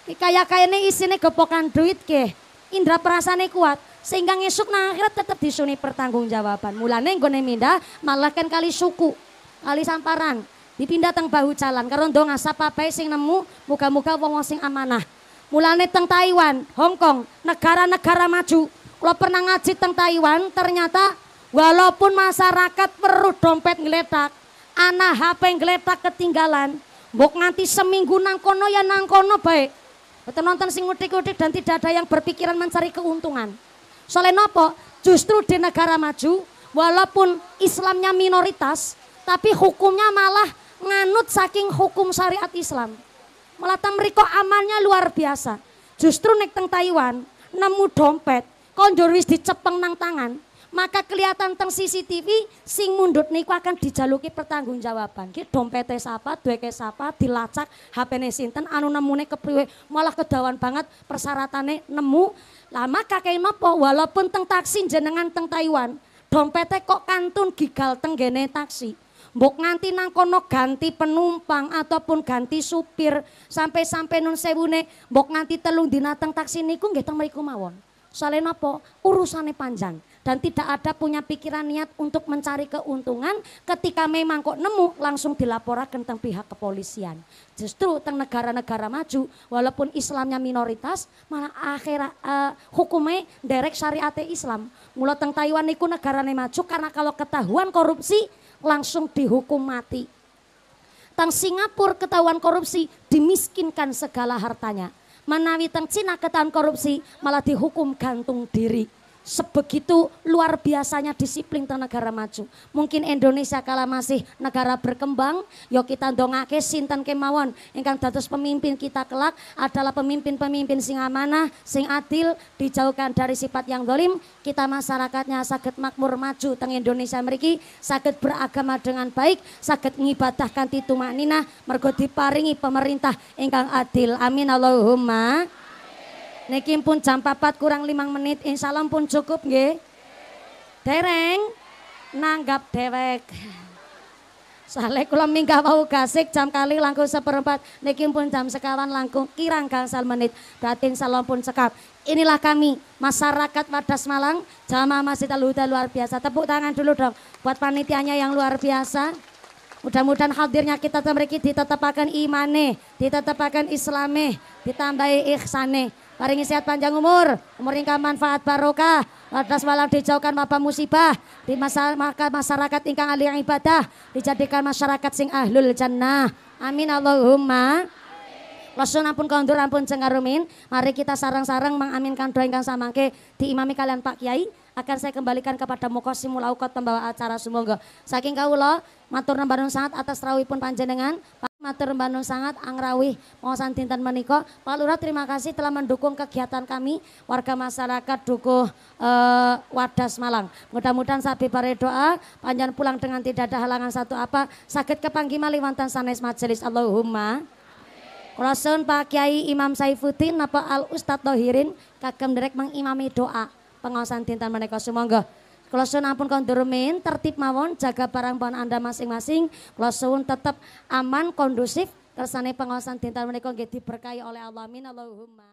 Kayak ini isinya gepokan duit ke. Indra perasane kuat, sehingga ngesuk nang akhirat tetap disuni pertanggungjawaban. Mulanya gue minda malah kan kali suku, kali samparan, dipindah teng bahu jalan karena dong ngasap apa sing nemu muka muka wong sing amanah mulane teng Taiwan Hong Kong negara-negara maju kalau pernah ngaji teng Taiwan ternyata walaupun masyarakat perlu dompet ngeletak anak HP ngeletak ketinggalan mbok nganti seminggu nang kono ya nang kono baik Betul nonton sing utik-utik dan tidak ada yang berpikiran mencari keuntungan. Soalnya nopo, justru di negara maju, walaupun Islamnya minoritas, tapi hukumnya malah nganut saking hukum syariat Islam. Malah tamriko amannya luar biasa. Justru nek teng Taiwan nemu dompet, konjur wis dicepeng nang tangan, maka kelihatan teng CCTV sing mundut niku akan dijaluki pertanggungjawaban. Ki dompete sapa, duweke sapa, dilacak HP-ne sinten, anu nemune kepriwe, malah kedawan banget persyaratane nemu. Lah maka kakek mapo walaupun teng taksi jenengan teng Taiwan, dompete kok kantun gigal teng gene taksi. Mbok nganti nang kono ganti penumpang ataupun ganti supir. Sampai-sampai nun sewune mbok nganti telung dinateng taksi niku nggih teng mriku mawon. Soalnya napa? Urusane panjang dan tidak ada punya pikiran niat untuk mencari keuntungan ketika memang kok nemu langsung dilaporkan tentang pihak kepolisian. Justru tentang negara-negara maju walaupun Islamnya minoritas malah akhirnya uh, eh, hukumnya derek syariat Islam. Mulai tentang Taiwan itu negaranya maju karena kalau ketahuan korupsi langsung dihukum mati. Tang Singapura ketahuan korupsi dimiskinkan segala hartanya. Manawi tang Cina ketahuan korupsi malah dihukum gantung diri sebegitu luar biasanya disiplin tanah negara maju. Mungkin Indonesia kala masih negara berkembang, yuk kita dongake sinten kemawon kan dados pemimpin kita kelak adalah pemimpin-pemimpin sing amanah, sing adil, dijauhkan dari sifat yang dolim, kita masyarakatnya sakit makmur maju teng Indonesia meriki sakit beragama dengan baik, sakit ngibadahkan titumanina mergo diparingi pemerintah kan adil. Amin Allahumma. Niki pun jam papat kurang limang menit, insya Allah pun cukup nge. Dereng nanggap dewek. Soalnya kula minggah mau gasik jam kali langkung seperempat niki pun jam sekawan langkung kirang gangsal menit berarti salam pun sekap inilah kami masyarakat Wadas Malang jamaah masih Al Huda luar biasa tepuk tangan dulu dong buat panitianya yang luar biasa mudah-mudahan hadirnya kita memiliki ditetapkan imane ditetapkan islame ditambahi ihsane paringi sehat panjang umur, umur ingkang manfaat barokah, Atas malam dijauhkan mapa musibah di masyarakat, masyarakat ingkang ahli ibadah dijadikan masyarakat sing ahlul jannah. Amin Allahumma. Lesun ampun kondur ampun cengarumin. Mari kita sarang-sarang mengaminkan doa ingkang samangke diimami kalian Pak Kiai. Akan saya kembalikan kepada Mukosi Mulaukot pembawa acara semoga. Saking kau lo, matur nembarun sangat atas rawi pun panjenengan matur mbanu sangat angrawih pengosan dinten menika. Pak Lurah terima kasih telah mendukung kegiatan kami warga masyarakat Dukuh eh, Wadas Malang. Mudah-mudahan sabi pare doa panjang pulang dengan tidak ada halangan satu apa sakit kepanggih maliwantan sanes majelis Allahumma. Rasun Pak Kiai Imam Saifuddin napa Al Ustadz Tohirin kagem derek mengimami doa Pengawasan dinten menika sumangga. Kula ampun kondurmin tertib mawon jaga barang pohon Anda masing-masing. Kula tetap aman, kondusif, kersane pengawasan dinten menika nggih diberkahi oleh Allah. Amin. Allahumma